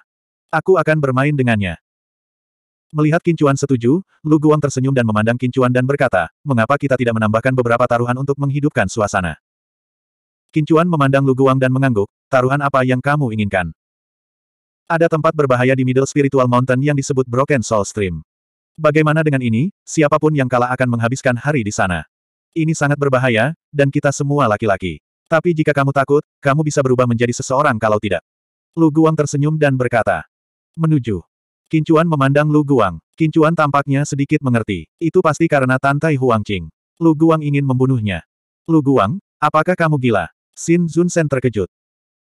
Aku akan bermain dengannya. Melihat Kincuan setuju, Lu Guang tersenyum dan memandang Kincuan dan berkata, mengapa kita tidak menambahkan beberapa taruhan untuk menghidupkan suasana? Kincuan memandang Lu Guang dan mengangguk, taruhan apa yang kamu inginkan? Ada tempat berbahaya di Middle Spiritual Mountain yang disebut Broken Soul Stream. Bagaimana dengan ini, siapapun yang kalah akan menghabiskan hari di sana. Ini sangat berbahaya, dan kita semua laki-laki. Tapi jika kamu takut, kamu bisa berubah menjadi seseorang kalau tidak. Lu Guang tersenyum dan berkata. Menuju. Kincuan memandang Lu Guang. Kincuan tampaknya sedikit mengerti. Itu pasti karena Tantai Qing. Lu Guang ingin membunuhnya. Lu Guang, apakah kamu gila? Xin Zunsen terkejut.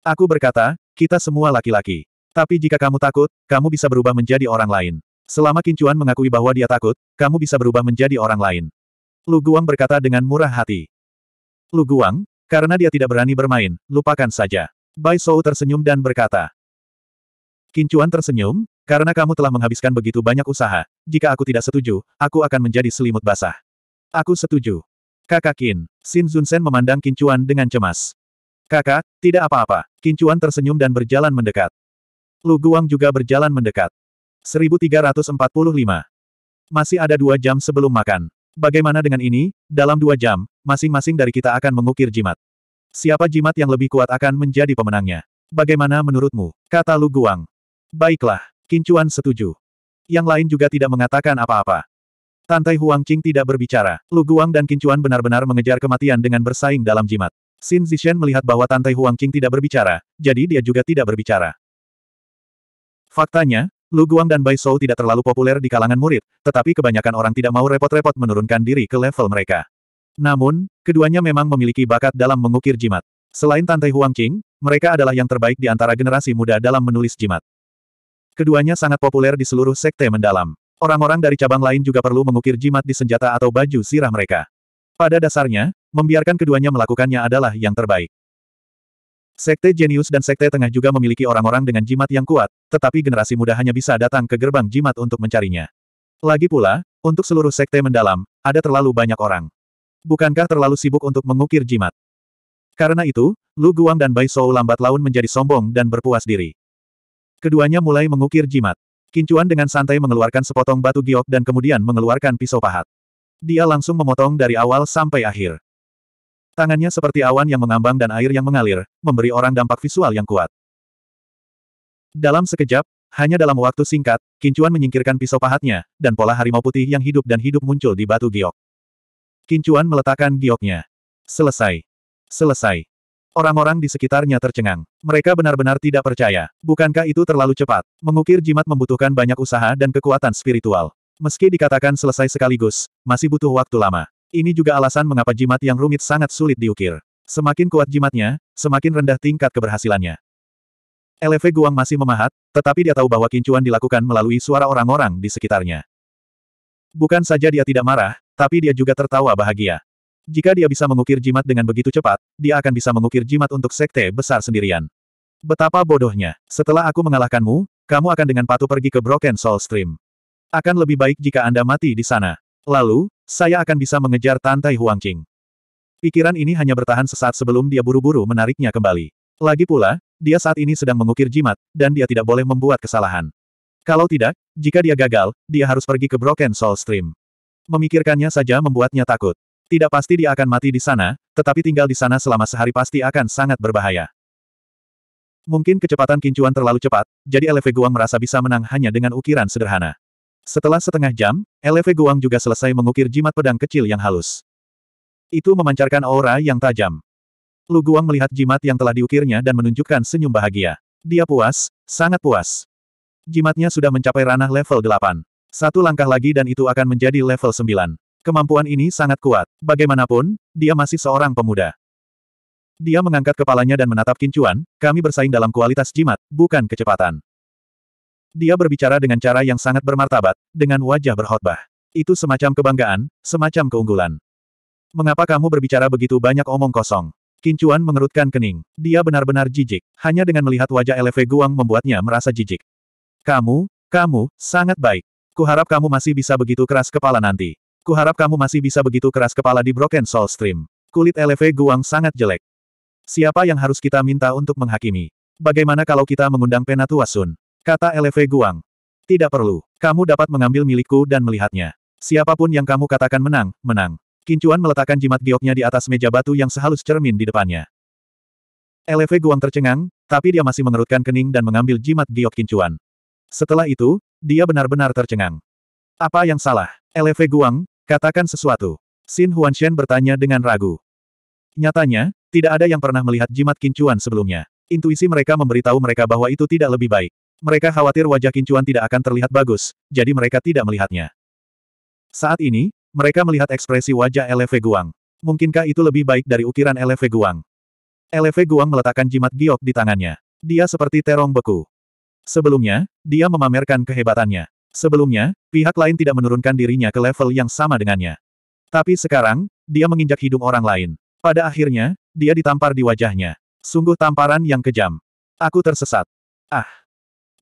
Aku berkata, kita semua laki-laki. Tapi jika kamu takut, kamu bisa berubah menjadi orang lain. Selama Kincuan mengakui bahwa dia takut, kamu bisa berubah menjadi orang lain. Lu Guang berkata dengan murah hati. Lu Guang, karena dia tidak berani bermain, lupakan saja. Bai Shou tersenyum dan berkata. Kincuan tersenyum, karena kamu telah menghabiskan begitu banyak usaha, jika aku tidak setuju, aku akan menjadi selimut basah. Aku setuju. Kakak Qin, Xin Zunsen memandang Kincuan dengan cemas. Kakak, tidak apa-apa. Kincuan tersenyum dan berjalan mendekat. Lu Guang juga berjalan mendekat. 1345. Masih ada dua jam sebelum makan. Bagaimana dengan ini? Dalam dua jam, masing-masing dari kita akan mengukir jimat. Siapa jimat yang lebih kuat akan menjadi pemenangnya. Bagaimana menurutmu? Kata Lu Guang. Baiklah. Kincuan setuju. Yang lain juga tidak mengatakan apa-apa. Tantai Huang Qing tidak berbicara. Lu Guang dan Kincuan benar-benar mengejar kematian dengan bersaing dalam jimat. Xin Zishen melihat bahwa Tantai Huang Qing tidak berbicara, jadi dia juga tidak berbicara. Faktanya, Lu Guang dan Bai Shou tidak terlalu populer di kalangan murid, tetapi kebanyakan orang tidak mau repot-repot menurunkan diri ke level mereka. Namun, keduanya memang memiliki bakat dalam mengukir jimat. Selain Tantai Huang Qing, mereka adalah yang terbaik di antara generasi muda dalam menulis jimat. Keduanya sangat populer di seluruh sekte mendalam. Orang-orang dari cabang lain juga perlu mengukir jimat di senjata atau baju sirah mereka. Pada dasarnya, membiarkan keduanya melakukannya adalah yang terbaik. Sekte jenius dan sekte tengah juga memiliki orang-orang dengan jimat yang kuat, tetapi generasi muda hanya bisa datang ke gerbang jimat untuk mencarinya. Lagi pula, untuk seluruh sekte mendalam, ada terlalu banyak orang. Bukankah terlalu sibuk untuk mengukir jimat? Karena itu, Lu Guang dan Bai Shou lambat laun menjadi sombong dan berpuas diri. Keduanya mulai mengukir jimat. Kincuan dengan santai mengeluarkan sepotong batu giok dan kemudian mengeluarkan pisau pahat. Dia langsung memotong dari awal sampai akhir. Tangannya seperti awan yang mengambang dan air yang mengalir, memberi orang dampak visual yang kuat. Dalam sekejap, hanya dalam waktu singkat, Kincuan menyingkirkan pisau pahatnya, dan pola harimau putih yang hidup dan hidup muncul di batu giok. Kincuan meletakkan gioknya. Selesai. Selesai. Orang-orang di sekitarnya tercengang. Mereka benar-benar tidak percaya. Bukankah itu terlalu cepat? Mengukir jimat membutuhkan banyak usaha dan kekuatan spiritual. Meski dikatakan selesai sekaligus, masih butuh waktu lama. Ini juga alasan mengapa jimat yang rumit sangat sulit diukir. Semakin kuat jimatnya, semakin rendah tingkat keberhasilannya. Eleve Guang masih memahat, tetapi dia tahu bahwa kincuan dilakukan melalui suara orang-orang di sekitarnya. Bukan saja dia tidak marah, tapi dia juga tertawa bahagia. Jika dia bisa mengukir jimat dengan begitu cepat, dia akan bisa mengukir jimat untuk sekte besar sendirian. Betapa bodohnya. Setelah aku mengalahkanmu, kamu akan dengan patuh pergi ke Broken Soul Stream. Akan lebih baik jika Anda mati di sana. Lalu, saya akan bisa mengejar Tantai Huangqing. Pikiran ini hanya bertahan sesaat sebelum dia buru-buru menariknya kembali. Lagi pula, dia saat ini sedang mengukir jimat, dan dia tidak boleh membuat kesalahan. Kalau tidak, jika dia gagal, dia harus pergi ke Broken Soul Stream. Memikirkannya saja membuatnya takut. Tidak pasti dia akan mati di sana, tetapi tinggal di sana selama sehari pasti akan sangat berbahaya. Mungkin kecepatan kincuan terlalu cepat, jadi LV Guang merasa bisa menang hanya dengan ukiran sederhana. Setelah setengah jam, LV Guang juga selesai mengukir jimat pedang kecil yang halus. Itu memancarkan aura yang tajam. Lu Guang melihat jimat yang telah diukirnya dan menunjukkan senyum bahagia. Dia puas, sangat puas. Jimatnya sudah mencapai ranah level 8. Satu langkah lagi dan itu akan menjadi level 9. Kemampuan ini sangat kuat. Bagaimanapun, dia masih seorang pemuda. Dia mengangkat kepalanya dan menatap Kincuan, kami bersaing dalam kualitas jimat, bukan kecepatan. Dia berbicara dengan cara yang sangat bermartabat, dengan wajah berkhotbah. Itu semacam kebanggaan, semacam keunggulan. Mengapa kamu berbicara begitu banyak omong kosong? Kincuan mengerutkan kening. Dia benar-benar jijik. Hanya dengan melihat wajah LV Guang membuatnya merasa jijik. Kamu, kamu, sangat baik. Kuharap kamu masih bisa begitu keras kepala nanti. Kuharap kamu masih bisa begitu keras kepala di Broken Soul Stream. Kulit LV Guang sangat jelek. Siapa yang harus kita minta untuk menghakimi? Bagaimana kalau kita mengundang Penatua Sun? Kata LV Guang. Tidak perlu. Kamu dapat mengambil milikku dan melihatnya. Siapapun yang kamu katakan menang, menang. Kincuan meletakkan jimat gioknya di atas meja batu yang sehalus cermin di depannya. LV Guang tercengang, tapi dia masih mengerutkan kening dan mengambil jimat giok Kincuan. Setelah itu, dia benar-benar tercengang. Apa yang salah? LV Guang, Katakan sesuatu. Xin Huanshen bertanya dengan ragu. Nyatanya, tidak ada yang pernah melihat jimat kincuan sebelumnya. Intuisi mereka memberitahu mereka bahwa itu tidak lebih baik. Mereka khawatir wajah kincuan tidak akan terlihat bagus, jadi mereka tidak melihatnya. Saat ini, mereka melihat ekspresi wajah LV Guang. Mungkinkah itu lebih baik dari ukiran LV Guang? LV Guang meletakkan jimat giok di tangannya. Dia seperti terong beku. Sebelumnya, dia memamerkan kehebatannya. Sebelumnya, pihak lain tidak menurunkan dirinya ke level yang sama dengannya. Tapi sekarang, dia menginjak hidup orang lain. Pada akhirnya, dia ditampar di wajahnya. Sungguh tamparan yang kejam. Aku tersesat. Ah.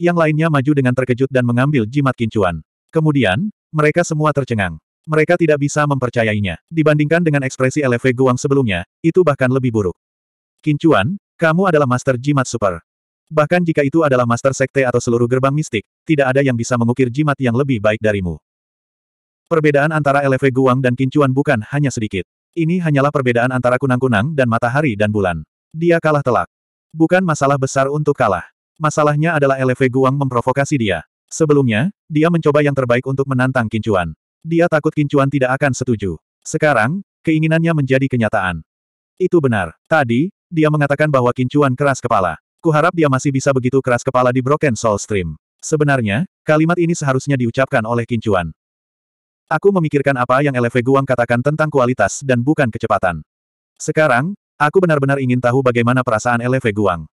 Yang lainnya maju dengan terkejut dan mengambil jimat kincuan. Kemudian, mereka semua tercengang. Mereka tidak bisa mempercayainya. Dibandingkan dengan ekspresi LFV Guang sebelumnya, itu bahkan lebih buruk. Kincuan, kamu adalah master jimat super. Bahkan jika itu adalah master sekte atau seluruh gerbang mistik, tidak ada yang bisa mengukir jimat yang lebih baik darimu. Perbedaan antara LV Guang dan Kincuan bukan hanya sedikit. Ini hanyalah perbedaan antara kunang-kunang dan matahari dan bulan. Dia kalah telak. Bukan masalah besar untuk kalah. Masalahnya adalah LV Guang memprovokasi dia. Sebelumnya, dia mencoba yang terbaik untuk menantang Kincuan. Dia takut Kincuan tidak akan setuju. Sekarang, keinginannya menjadi kenyataan. Itu benar. Tadi, dia mengatakan bahwa Kincuan keras kepala. Kuharap dia masih bisa begitu keras kepala di Broken Soul Stream. Sebenarnya, kalimat ini seharusnya diucapkan oleh Kincuan. Aku memikirkan apa yang LV Guang katakan tentang kualitas dan bukan kecepatan. Sekarang, aku benar-benar ingin tahu bagaimana perasaan LV Guang.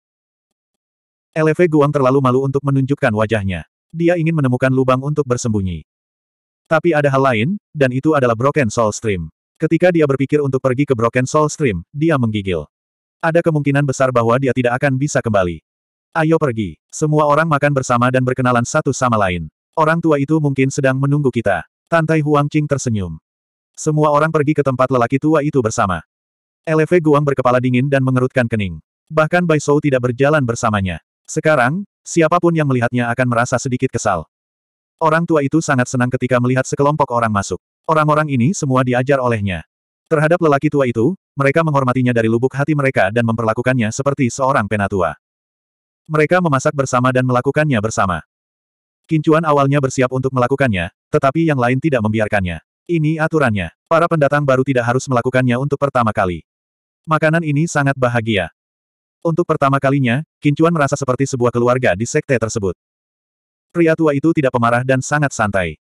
LV Guang terlalu malu untuk menunjukkan wajahnya. Dia ingin menemukan lubang untuk bersembunyi. Tapi ada hal lain, dan itu adalah Broken Soul Stream. Ketika dia berpikir untuk pergi ke Broken Soul Stream, dia menggigil. Ada kemungkinan besar bahwa dia tidak akan bisa kembali. Ayo pergi. Semua orang makan bersama dan berkenalan satu sama lain. Orang tua itu mungkin sedang menunggu kita. Tantai Huang Qing tersenyum. Semua orang pergi ke tempat lelaki tua itu bersama. LV Guang berkepala dingin dan mengerutkan kening. Bahkan Bai Shou tidak berjalan bersamanya. Sekarang, siapapun yang melihatnya akan merasa sedikit kesal. Orang tua itu sangat senang ketika melihat sekelompok orang masuk. Orang-orang ini semua diajar olehnya. Terhadap lelaki tua itu, mereka menghormatinya dari lubuk hati mereka dan memperlakukannya seperti seorang penatua. Mereka memasak bersama dan melakukannya bersama. Kincuan awalnya bersiap untuk melakukannya, tetapi yang lain tidak membiarkannya. Ini aturannya. Para pendatang baru tidak harus melakukannya untuk pertama kali. Makanan ini sangat bahagia. Untuk pertama kalinya, Kincuan merasa seperti sebuah keluarga di sekte tersebut. Pria tua itu tidak pemarah dan sangat santai.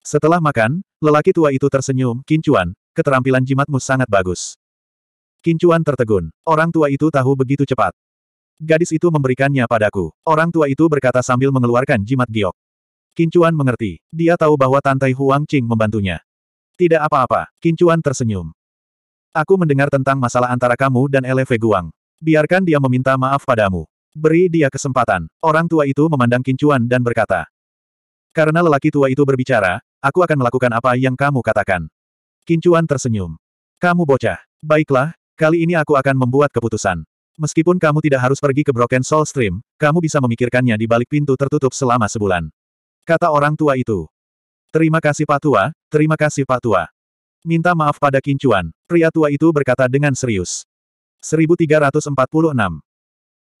Setelah makan, lelaki tua itu tersenyum, Kincuan, Keterampilan jimatmu sangat bagus. Kincuan tertegun. Orang tua itu tahu begitu cepat. Gadis itu memberikannya padaku. Orang tua itu berkata sambil mengeluarkan jimat giok. Kincuan mengerti. Dia tahu bahwa Tante Huang Qing membantunya. Tidak apa-apa. Kincuan tersenyum. Aku mendengar tentang masalah antara kamu dan Eleve Guang. Biarkan dia meminta maaf padamu. Beri dia kesempatan. Orang tua itu memandang Kincuan dan berkata. Karena lelaki tua itu berbicara, aku akan melakukan apa yang kamu katakan. Kincuan tersenyum. Kamu bocah. Baiklah, kali ini aku akan membuat keputusan. Meskipun kamu tidak harus pergi ke Broken Soul Stream, kamu bisa memikirkannya di balik pintu tertutup selama sebulan. Kata orang tua itu. Terima kasih Pak Tua, terima kasih Pak Tua. Minta maaf pada Kincuan, pria tua itu berkata dengan serius. 1346.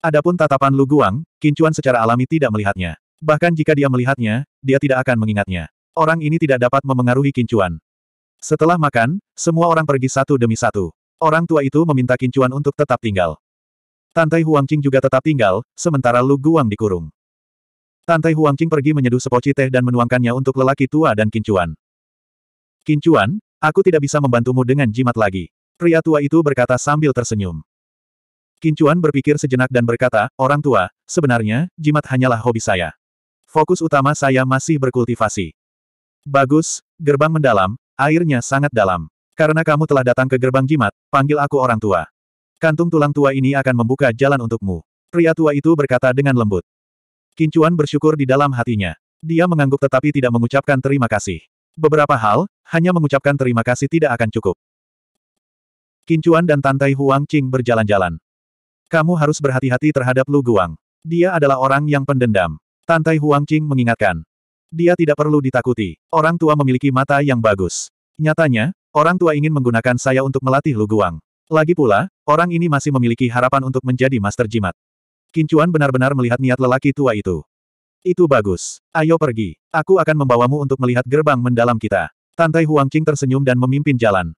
Adapun tatapan Lu Guang, Kincuan secara alami tidak melihatnya. Bahkan jika dia melihatnya, dia tidak akan mengingatnya. Orang ini tidak dapat memengaruhi Kincuan. Setelah makan, semua orang pergi satu demi satu. Orang tua itu meminta Kincuan untuk tetap tinggal. Tantai Huangqing juga tetap tinggal, sementara Lu Guang dikurung. Tantai Huangqing pergi menyeduh sepoci teh dan menuangkannya untuk lelaki tua dan Kincuan. Kincuan, aku tidak bisa membantumu dengan jimat lagi. Pria tua itu berkata sambil tersenyum. Kincuan berpikir sejenak dan berkata, orang tua, sebenarnya, jimat hanyalah hobi saya. Fokus utama saya masih berkultivasi. Bagus, gerbang mendalam, Airnya sangat dalam. Karena kamu telah datang ke gerbang jimat, panggil aku orang tua. Kantung tulang tua ini akan membuka jalan untukmu. Pria tua itu berkata dengan lembut. Kincuan bersyukur di dalam hatinya. Dia mengangguk tetapi tidak mengucapkan terima kasih. Beberapa hal, hanya mengucapkan terima kasih tidak akan cukup. Kincuan dan Tantai Huang Qing berjalan-jalan. Kamu harus berhati-hati terhadap Lu Guang. Dia adalah orang yang pendendam. Tantai Huang Qing mengingatkan. Dia tidak perlu ditakuti. Orang tua memiliki mata yang bagus. Nyatanya, orang tua ingin menggunakan saya untuk melatih Lu Guang. Lagi pula, orang ini masih memiliki harapan untuk menjadi master jimat. Kincuan benar-benar melihat niat lelaki tua itu. Itu bagus. Ayo pergi. Aku akan membawamu untuk melihat gerbang mendalam kita. Tantai Qing tersenyum dan memimpin jalan.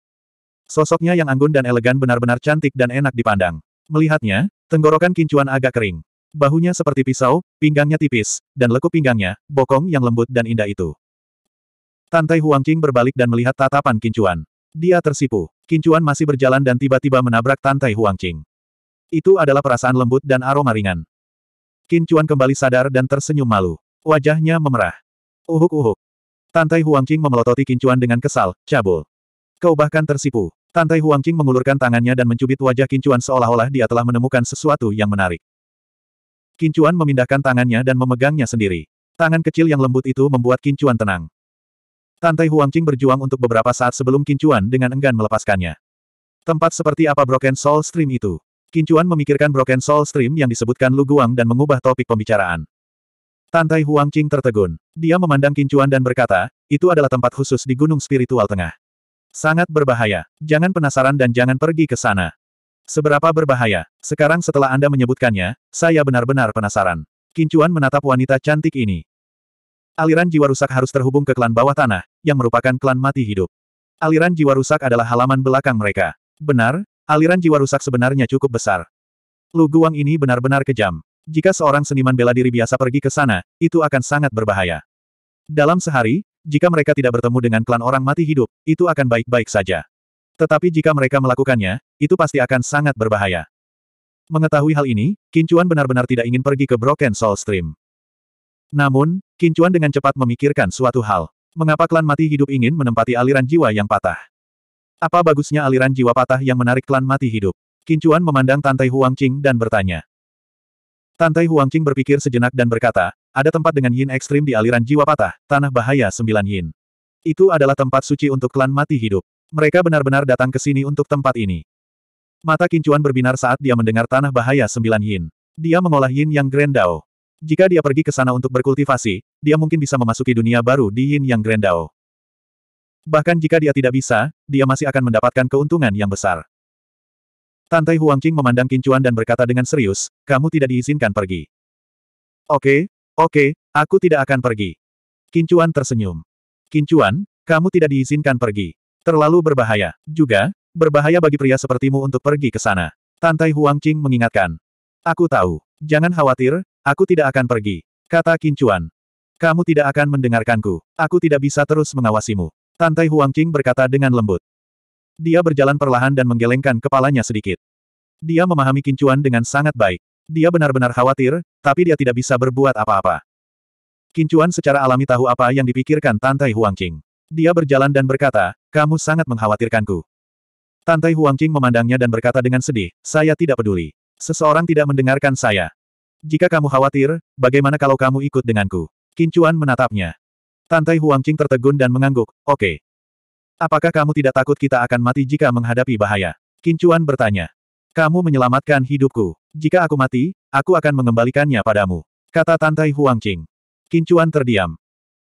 Sosoknya yang anggun dan elegan benar-benar cantik dan enak dipandang. Melihatnya, tenggorokan Kincuan agak kering. Bahunya seperti pisau, pinggangnya tipis, dan lekuk pinggangnya, bokong yang lembut dan indah itu. Tantai Huangqing berbalik dan melihat tatapan Kincuan. Dia tersipu. Kincuan masih berjalan dan tiba-tiba menabrak Tantai Huangqing. Itu adalah perasaan lembut dan aroma ringan. Kincuan kembali sadar dan tersenyum malu. Wajahnya memerah. Uhuk-uhuk. Tantai Huangqing memelototi Kincuan dengan kesal, cabul. Kau bahkan tersipu. Tantai Huangqing mengulurkan tangannya dan mencubit wajah Kincuan seolah-olah dia telah menemukan sesuatu yang menarik. Kincuan memindahkan tangannya dan memegangnya sendiri. Tangan kecil yang lembut itu membuat Kincuan tenang. Tantai Huangqing berjuang untuk beberapa saat sebelum Kincuan dengan enggan melepaskannya. Tempat seperti apa Broken Soul Stream itu? Kincuan memikirkan Broken Soul Stream yang disebutkan Lu Guang dan mengubah topik pembicaraan. Tantai Huangqing tertegun. Dia memandang Kincuan dan berkata, itu adalah tempat khusus di Gunung Spiritual Tengah. Sangat berbahaya. Jangan penasaran dan jangan pergi ke sana. Seberapa berbahaya? Sekarang setelah Anda menyebutkannya, saya benar-benar penasaran. Kincuan menatap wanita cantik ini. Aliran jiwa rusak harus terhubung ke klan bawah tanah, yang merupakan klan mati hidup. Aliran jiwa rusak adalah halaman belakang mereka. Benar, aliran jiwa rusak sebenarnya cukup besar. Lu Guang ini benar-benar kejam. Jika seorang seniman bela diri biasa pergi ke sana, itu akan sangat berbahaya. Dalam sehari, jika mereka tidak bertemu dengan klan orang mati hidup, itu akan baik-baik saja. Tetapi jika mereka melakukannya, itu pasti akan sangat berbahaya. Mengetahui hal ini, Kincuan benar-benar tidak ingin pergi ke Broken Soul Stream. Namun, Kincuan dengan cepat memikirkan suatu hal. Mengapa klan mati hidup ingin menempati aliran jiwa yang patah? Apa bagusnya aliran jiwa patah yang menarik klan mati hidup? Kincuan memandang Tantai Huangqing dan bertanya. Tantai Huangqing berpikir sejenak dan berkata, ada tempat dengan yin ekstrim di aliran jiwa patah, tanah bahaya sembilan yin. Itu adalah tempat suci untuk klan mati hidup. Mereka benar-benar datang ke sini untuk tempat ini. Mata Kincuan berbinar saat dia mendengar tanah bahaya sembilan yin. Dia mengolah yin yang Grendao. Jika dia pergi ke sana untuk berkultivasi, dia mungkin bisa memasuki dunia baru di yin yang Grendao. Bahkan jika dia tidak bisa, dia masih akan mendapatkan keuntungan yang besar. Tantai Huangqing memandang Kincuan dan berkata dengan serius, kamu tidak diizinkan pergi. Oke, oke, aku tidak akan pergi. Kincuan tersenyum. Kincuan, kamu tidak diizinkan pergi. Terlalu berbahaya. Juga, berbahaya bagi pria sepertimu untuk pergi ke sana. Tantai Huang Qing mengingatkan. Aku tahu. Jangan khawatir, aku tidak akan pergi. Kata Kincuan. Kamu tidak akan mendengarkanku. Aku tidak bisa terus mengawasimu. Tantai Huang Qing berkata dengan lembut. Dia berjalan perlahan dan menggelengkan kepalanya sedikit. Dia memahami Kincuan dengan sangat baik. Dia benar-benar khawatir, tapi dia tidak bisa berbuat apa-apa. Kincuan secara alami tahu apa yang dipikirkan Tantai Huangqing. Dia berjalan dan berkata, kamu sangat mengkhawatirkanku. Tante Huangqing memandangnya dan berkata dengan sedih, saya tidak peduli. Seseorang tidak mendengarkan saya. Jika kamu khawatir, bagaimana kalau kamu ikut denganku? Kincuan menatapnya. Tante Huangqing tertegun dan mengangguk, oke. Okay. Apakah kamu tidak takut kita akan mati jika menghadapi bahaya? Kincuan bertanya. Kamu menyelamatkan hidupku. Jika aku mati, aku akan mengembalikannya padamu. Kata Tantai Huangqing. Kincuan terdiam.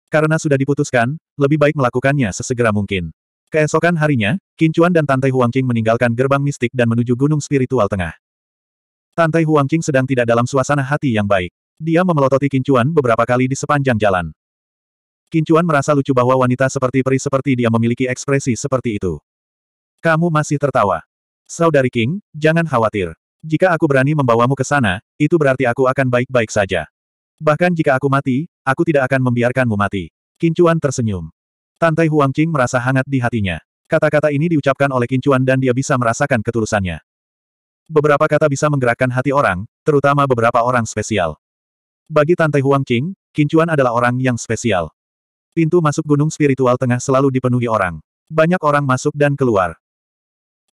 Karena sudah diputuskan, lebih baik melakukannya sesegera mungkin. Keesokan harinya, Kincuan dan Tante Huangqing meninggalkan gerbang mistik dan menuju gunung spiritual tengah. Tante Huangqing sedang tidak dalam suasana hati yang baik. Dia memelototi Kincuan beberapa kali di sepanjang jalan. Kincuan merasa lucu bahwa wanita seperti peri seperti dia memiliki ekspresi seperti itu. Kamu masih tertawa. Saudari King, jangan khawatir. Jika aku berani membawamu ke sana, itu berarti aku akan baik-baik saja. Bahkan jika aku mati, aku tidak akan membiarkanmu mati. Kincuan tersenyum. Tantai Huangqing merasa hangat di hatinya. Kata-kata ini diucapkan oleh Kincuan dan dia bisa merasakan ketulusannya. Beberapa kata bisa menggerakkan hati orang, terutama beberapa orang spesial. Bagi Tantai Huangqing, Kincuan adalah orang yang spesial. Pintu masuk gunung spiritual tengah selalu dipenuhi orang. Banyak orang masuk dan keluar.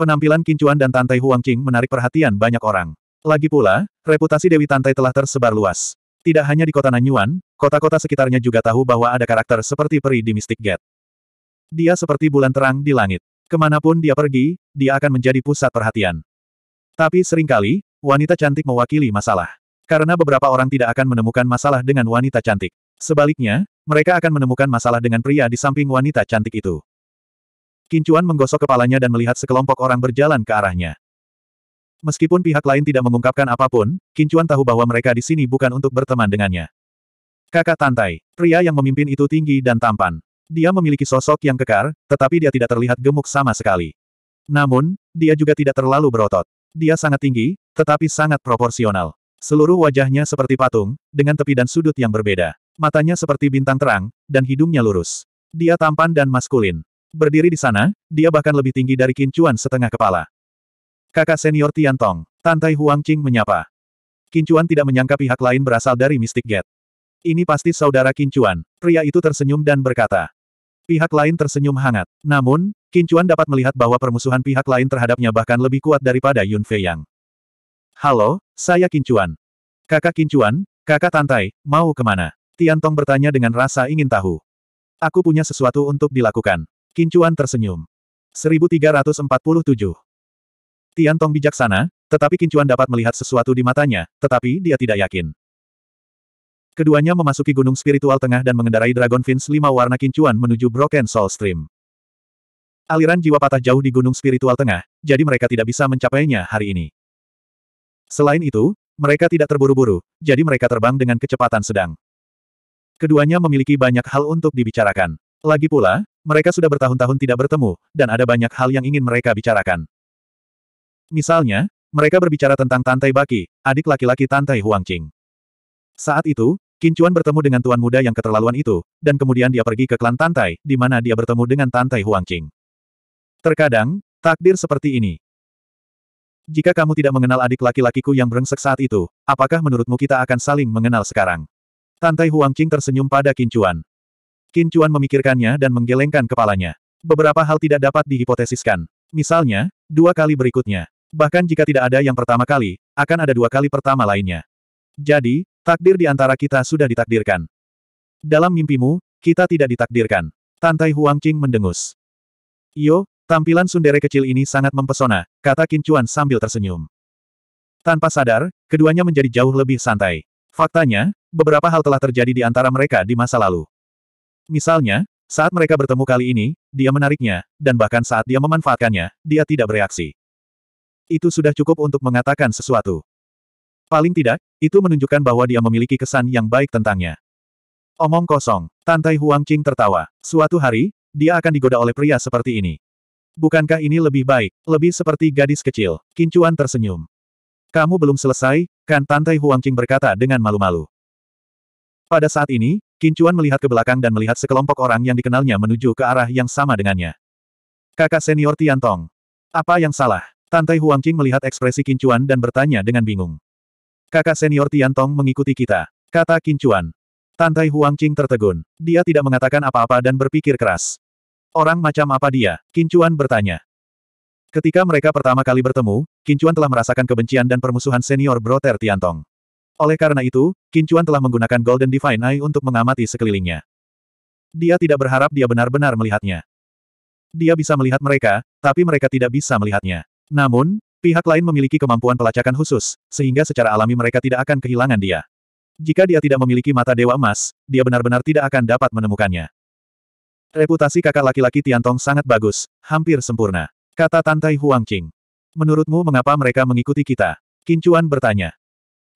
Penampilan Kincuan dan Tantai Huangqing menarik perhatian banyak orang. Lagi pula, reputasi Dewi Tantai telah tersebar luas. Tidak hanya di kota Nanyuan, kota-kota sekitarnya juga tahu bahwa ada karakter seperti peri di Mystic Gate. Dia seperti bulan terang di langit. Kemanapun dia pergi, dia akan menjadi pusat perhatian. Tapi seringkali, wanita cantik mewakili masalah. Karena beberapa orang tidak akan menemukan masalah dengan wanita cantik. Sebaliknya, mereka akan menemukan masalah dengan pria di samping wanita cantik itu. Kincuan menggosok kepalanya dan melihat sekelompok orang berjalan ke arahnya. Meskipun pihak lain tidak mengungkapkan apapun, Kincuan tahu bahwa mereka di sini bukan untuk berteman dengannya. Kakak Tantai, pria yang memimpin itu tinggi dan tampan. Dia memiliki sosok yang kekar, tetapi dia tidak terlihat gemuk sama sekali. Namun, dia juga tidak terlalu berotot. Dia sangat tinggi, tetapi sangat proporsional. Seluruh wajahnya seperti patung, dengan tepi dan sudut yang berbeda. Matanya seperti bintang terang, dan hidungnya lurus. Dia tampan dan maskulin. Berdiri di sana, dia bahkan lebih tinggi dari kincuan setengah kepala. Kakak senior Tian Tong, Tantai Huang Qing menyapa. Kincuan tidak menyangka pihak lain berasal dari Mystic Gate. Ini pasti saudara Kincuan. Pria itu tersenyum dan berkata. Pihak lain tersenyum hangat. Namun, Kincuan dapat melihat bahwa permusuhan pihak lain terhadapnya bahkan lebih kuat daripada Yun yang. Halo, saya Kincuan. Kakak Kincuan, kakak Tantai, mau kemana? Tian Tong bertanya dengan rasa ingin tahu. Aku punya sesuatu untuk dilakukan. Kincuan tersenyum. 1347. Tian Tong bijaksana, tetapi Kincuan dapat melihat sesuatu di matanya, tetapi dia tidak yakin. Keduanya memasuki gunung spiritual tengah dan mengendarai Dragon Fins lima warna Kincuan menuju Broken Soul Stream. Aliran jiwa patah jauh di gunung spiritual tengah, jadi mereka tidak bisa mencapainya hari ini. Selain itu, mereka tidak terburu-buru, jadi mereka terbang dengan kecepatan sedang. Keduanya memiliki banyak hal untuk dibicarakan. Lagi pula, mereka sudah bertahun-tahun tidak bertemu, dan ada banyak hal yang ingin mereka bicarakan. Misalnya, mereka berbicara tentang Tantai Baki, adik laki-laki Tantai Huangqing. Saat itu, Kincuan bertemu dengan tuan muda yang keterlaluan itu, dan kemudian dia pergi ke klan Tantai, di mana dia bertemu dengan Tantai Huangqing. Terkadang, takdir seperti ini. Jika kamu tidak mengenal adik laki-lakiku yang brengsek saat itu, apakah menurutmu kita akan saling mengenal sekarang? Tantai Huangqing tersenyum pada Kincuan. Kincuan memikirkannya dan menggelengkan kepalanya. Beberapa hal tidak dapat dihipotesiskan. Misalnya, dua kali berikutnya. Bahkan jika tidak ada yang pertama kali, akan ada dua kali pertama lainnya. Jadi, takdir di antara kita sudah ditakdirkan. Dalam mimpimu, kita tidak ditakdirkan. Tantai Qing mendengus. Yo, tampilan sundere kecil ini sangat mempesona, kata Kincuan sambil tersenyum. Tanpa sadar, keduanya menjadi jauh lebih santai. Faktanya, beberapa hal telah terjadi di antara mereka di masa lalu. Misalnya, saat mereka bertemu kali ini, dia menariknya, dan bahkan saat dia memanfaatkannya, dia tidak bereaksi. Itu sudah cukup untuk mengatakan sesuatu. Paling tidak, itu menunjukkan bahwa dia memiliki kesan yang baik tentangnya. Omong kosong, Tantai Huang Qing tertawa. Suatu hari, dia akan digoda oleh pria seperti ini. Bukankah ini lebih baik, lebih seperti gadis kecil? Kincuan tersenyum. Kamu belum selesai, kan Tantai Huang Qing berkata dengan malu-malu. Pada saat ini, Kincuan melihat ke belakang dan melihat sekelompok orang yang dikenalnya menuju ke arah yang sama dengannya. Kakak senior Tiantong. Apa yang salah? Tante Huang Qing melihat ekspresi Kincuan dan bertanya dengan bingung. Kakak senior Tian Tong mengikuti kita, kata Kincuan. Tante Huang Qing tertegun. Dia tidak mengatakan apa-apa dan berpikir keras. Orang macam apa dia? Kincuan bertanya. Ketika mereka pertama kali bertemu, Kincuan telah merasakan kebencian dan permusuhan senior Brother Tong. Oleh karena itu, Kincuan telah menggunakan Golden Divine Eye untuk mengamati sekelilingnya. Dia tidak berharap dia benar-benar melihatnya. Dia bisa melihat mereka, tapi mereka tidak bisa melihatnya. Namun, pihak lain memiliki kemampuan pelacakan khusus, sehingga secara alami mereka tidak akan kehilangan dia. Jika dia tidak memiliki mata dewa emas, dia benar-benar tidak akan dapat menemukannya. Reputasi kakak laki-laki Tiantong sangat bagus, hampir sempurna. Kata Tantai Qing. Menurutmu mengapa mereka mengikuti kita? Kincuan bertanya.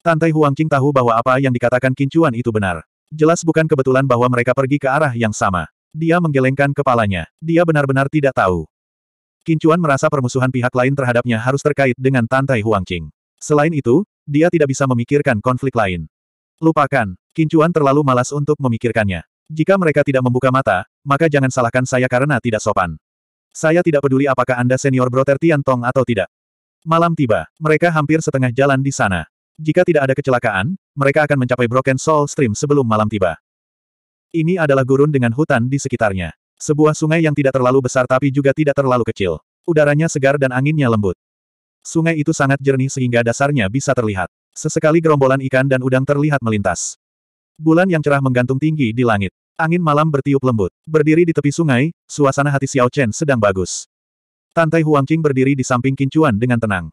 Tantai Qing tahu bahwa apa yang dikatakan Kincuan itu benar. Jelas bukan kebetulan bahwa mereka pergi ke arah yang sama. Dia menggelengkan kepalanya. Dia benar-benar tidak tahu. Kincuan merasa permusuhan pihak lain terhadapnya harus terkait dengan Tantai Huangqing. Selain itu, dia tidak bisa memikirkan konflik lain. Lupakan, Kincuan terlalu malas untuk memikirkannya. Jika mereka tidak membuka mata, maka jangan salahkan saya karena tidak sopan. Saya tidak peduli apakah Anda senior broter Tong atau tidak. Malam tiba, mereka hampir setengah jalan di sana. Jika tidak ada kecelakaan, mereka akan mencapai Broken Soul Stream sebelum malam tiba. Ini adalah gurun dengan hutan di sekitarnya. Sebuah sungai yang tidak terlalu besar tapi juga tidak terlalu kecil. Udaranya segar dan anginnya lembut. Sungai itu sangat jernih sehingga dasarnya bisa terlihat. Sesekali gerombolan ikan dan udang terlihat melintas. Bulan yang cerah menggantung tinggi di langit. Angin malam bertiup lembut. Berdiri di tepi sungai, suasana hati Xiao Chen sedang bagus. Tantai Qing berdiri di samping Kincuan dengan tenang.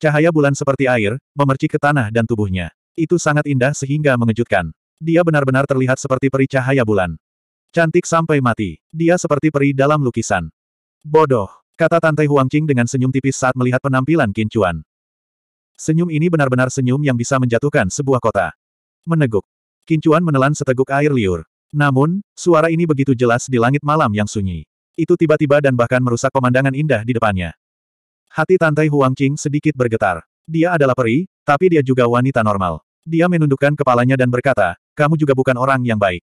Cahaya bulan seperti air, memercik ke tanah dan tubuhnya. Itu sangat indah sehingga mengejutkan. Dia benar-benar terlihat seperti peri cahaya bulan. Cantik sampai mati. Dia seperti peri dalam lukisan. Bodoh, kata Tante Huangqing dengan senyum tipis saat melihat penampilan Kincuan. Senyum ini benar-benar senyum yang bisa menjatuhkan sebuah kota. Meneguk. Kincuan menelan seteguk air liur. Namun, suara ini begitu jelas di langit malam yang sunyi. Itu tiba-tiba dan bahkan merusak pemandangan indah di depannya. Hati Tante Huangqing sedikit bergetar. Dia adalah peri, tapi dia juga wanita normal. Dia menundukkan kepalanya dan berkata, kamu juga bukan orang yang baik.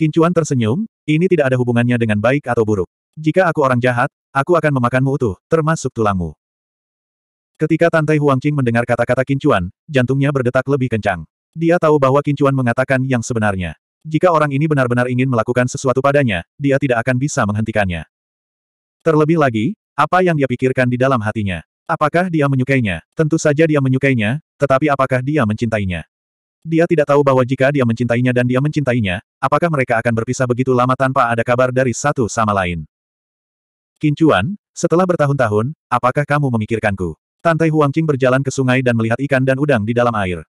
Kincuan tersenyum, ini tidak ada hubungannya dengan baik atau buruk. Jika aku orang jahat, aku akan memakanmu utuh, termasuk tulangmu. Ketika Tantai Huangqing mendengar kata-kata Kincuan, jantungnya berdetak lebih kencang. Dia tahu bahwa Kincuan mengatakan yang sebenarnya. Jika orang ini benar-benar ingin melakukan sesuatu padanya, dia tidak akan bisa menghentikannya. Terlebih lagi, apa yang dia pikirkan di dalam hatinya? Apakah dia menyukainya? Tentu saja dia menyukainya, tetapi apakah dia mencintainya? Dia tidak tahu bahwa jika dia mencintainya dan dia mencintainya, apakah mereka akan berpisah begitu lama tanpa ada kabar dari satu sama lain. Kincuan, setelah bertahun-tahun, apakah kamu memikirkanku? Tantai Huangqing berjalan ke sungai dan melihat ikan dan udang di dalam air.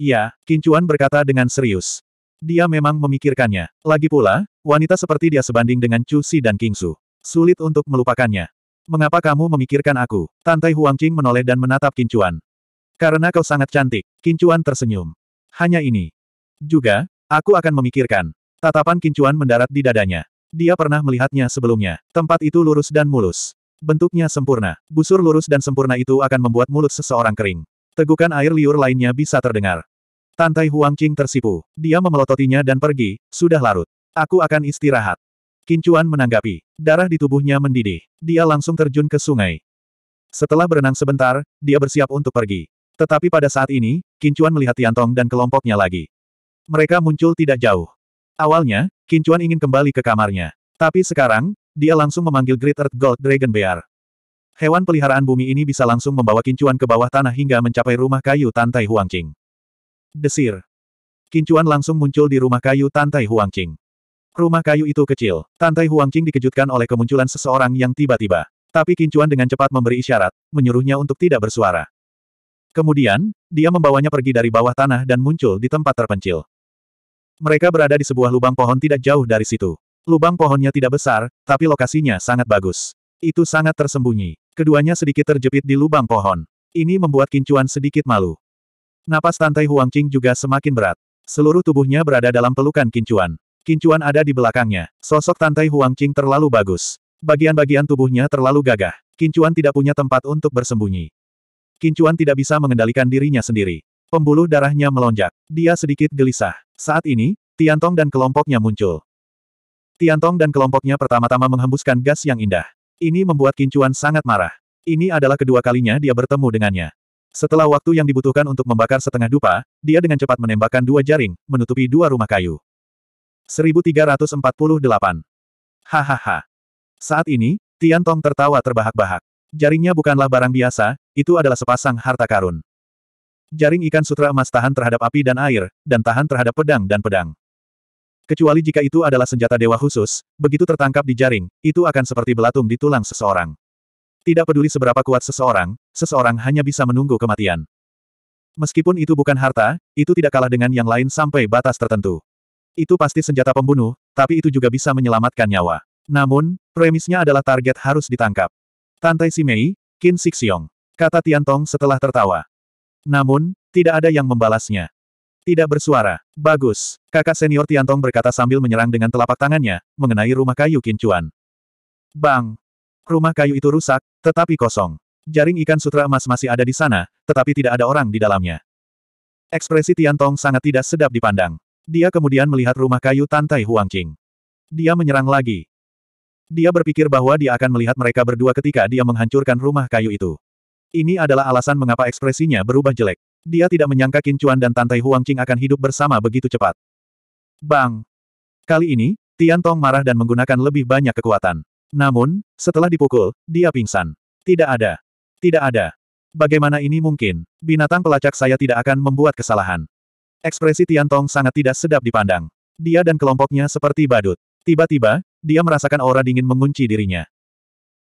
Iya, Kincuan berkata dengan serius. Dia memang memikirkannya. Lagi pula, wanita seperti dia sebanding dengan Chu Si dan King Su. Sulit untuk melupakannya. Mengapa kamu memikirkan aku? Tantai Huangqing menoleh dan menatap Kincuan. Karena kau sangat cantik, Kincuan tersenyum. Hanya ini. Juga, aku akan memikirkan. Tatapan Kincuan mendarat di dadanya. Dia pernah melihatnya sebelumnya. Tempat itu lurus dan mulus. Bentuknya sempurna. Busur lurus dan sempurna itu akan membuat mulut seseorang kering. Tegukan air liur lainnya bisa terdengar. Tantai Huang Qing tersipu. Dia memelototinya dan pergi, sudah larut. Aku akan istirahat. Kincuan menanggapi. Darah di tubuhnya mendidih. Dia langsung terjun ke sungai. Setelah berenang sebentar, dia bersiap untuk pergi. Tetapi pada saat ini, Kincuan melihat Tiantong dan kelompoknya lagi. Mereka muncul tidak jauh. Awalnya, Kincuan ingin kembali ke kamarnya. Tapi sekarang, dia langsung memanggil Great Earth Gold Dragon Bear. Hewan peliharaan bumi ini bisa langsung membawa Kincuan ke bawah tanah hingga mencapai rumah kayu Tantai Huangqing. Desir. Kincuan langsung muncul di rumah kayu Tantai Huangqing. Rumah kayu itu kecil. Tantai Huangqing dikejutkan oleh kemunculan seseorang yang tiba-tiba. Tapi Kincuan dengan cepat memberi isyarat, menyuruhnya untuk tidak bersuara. Kemudian, dia membawanya pergi dari bawah tanah dan muncul di tempat terpencil. Mereka berada di sebuah lubang pohon tidak jauh dari situ. Lubang pohonnya tidak besar, tapi lokasinya sangat bagus. Itu sangat tersembunyi. Keduanya sedikit terjepit di lubang pohon. Ini membuat kincuan sedikit malu. Napas Tantai Huangqing juga semakin berat. Seluruh tubuhnya berada dalam pelukan kincuan. Kincuan ada di belakangnya. Sosok Tantai Huangqing terlalu bagus. Bagian-bagian tubuhnya terlalu gagah. Kincuan tidak punya tempat untuk bersembunyi. Kincuan tidak bisa mengendalikan dirinya sendiri. Pembuluh darahnya melonjak. Dia sedikit gelisah. Saat ini, Tiantong dan kelompoknya muncul. Tiantong dan kelompoknya pertama-tama menghembuskan gas yang indah. Ini membuat Kincuan sangat marah. Ini adalah kedua kalinya dia bertemu dengannya. Setelah waktu yang dibutuhkan untuk membakar setengah dupa, dia dengan cepat menembakkan dua jaring, menutupi dua rumah kayu. 1348. Hahaha. Saat ini, Tiantong tertawa terbahak-bahak. Jaringnya bukanlah barang biasa, itu adalah sepasang harta karun. Jaring ikan sutra emas tahan terhadap api dan air, dan tahan terhadap pedang dan pedang. Kecuali jika itu adalah senjata dewa khusus, begitu tertangkap di jaring, itu akan seperti belatung di tulang seseorang. Tidak peduli seberapa kuat seseorang, seseorang hanya bisa menunggu kematian. Meskipun itu bukan harta, itu tidak kalah dengan yang lain sampai batas tertentu. Itu pasti senjata pembunuh, tapi itu juga bisa menyelamatkan nyawa. Namun, premisnya adalah target harus ditangkap. Tantai Simei, Qin Sixiong. Kata Tian Tong setelah tertawa. Namun, tidak ada yang membalasnya. Tidak bersuara. Bagus. Kakak senior Tian Tong berkata sambil menyerang dengan telapak tangannya, mengenai rumah kayu Kincuan. Bang! Rumah kayu itu rusak, tetapi kosong. Jaring ikan sutra emas masih ada di sana, tetapi tidak ada orang di dalamnya. Ekspresi Tian Tong sangat tidak sedap dipandang. Dia kemudian melihat rumah kayu Tantai Huang Qing. Dia menyerang lagi. Dia berpikir bahwa dia akan melihat mereka berdua ketika dia menghancurkan rumah kayu itu. Ini adalah alasan mengapa ekspresinya berubah jelek. Dia tidak menyangka kincuan Chuan dan Tantai Qing akan hidup bersama begitu cepat. Bang! Kali ini, Tian Tong marah dan menggunakan lebih banyak kekuatan. Namun, setelah dipukul, dia pingsan. Tidak ada. Tidak ada. Bagaimana ini mungkin? Binatang pelacak saya tidak akan membuat kesalahan. Ekspresi Tian Tong sangat tidak sedap dipandang. Dia dan kelompoknya seperti badut. Tiba-tiba, dia merasakan aura dingin mengunci dirinya.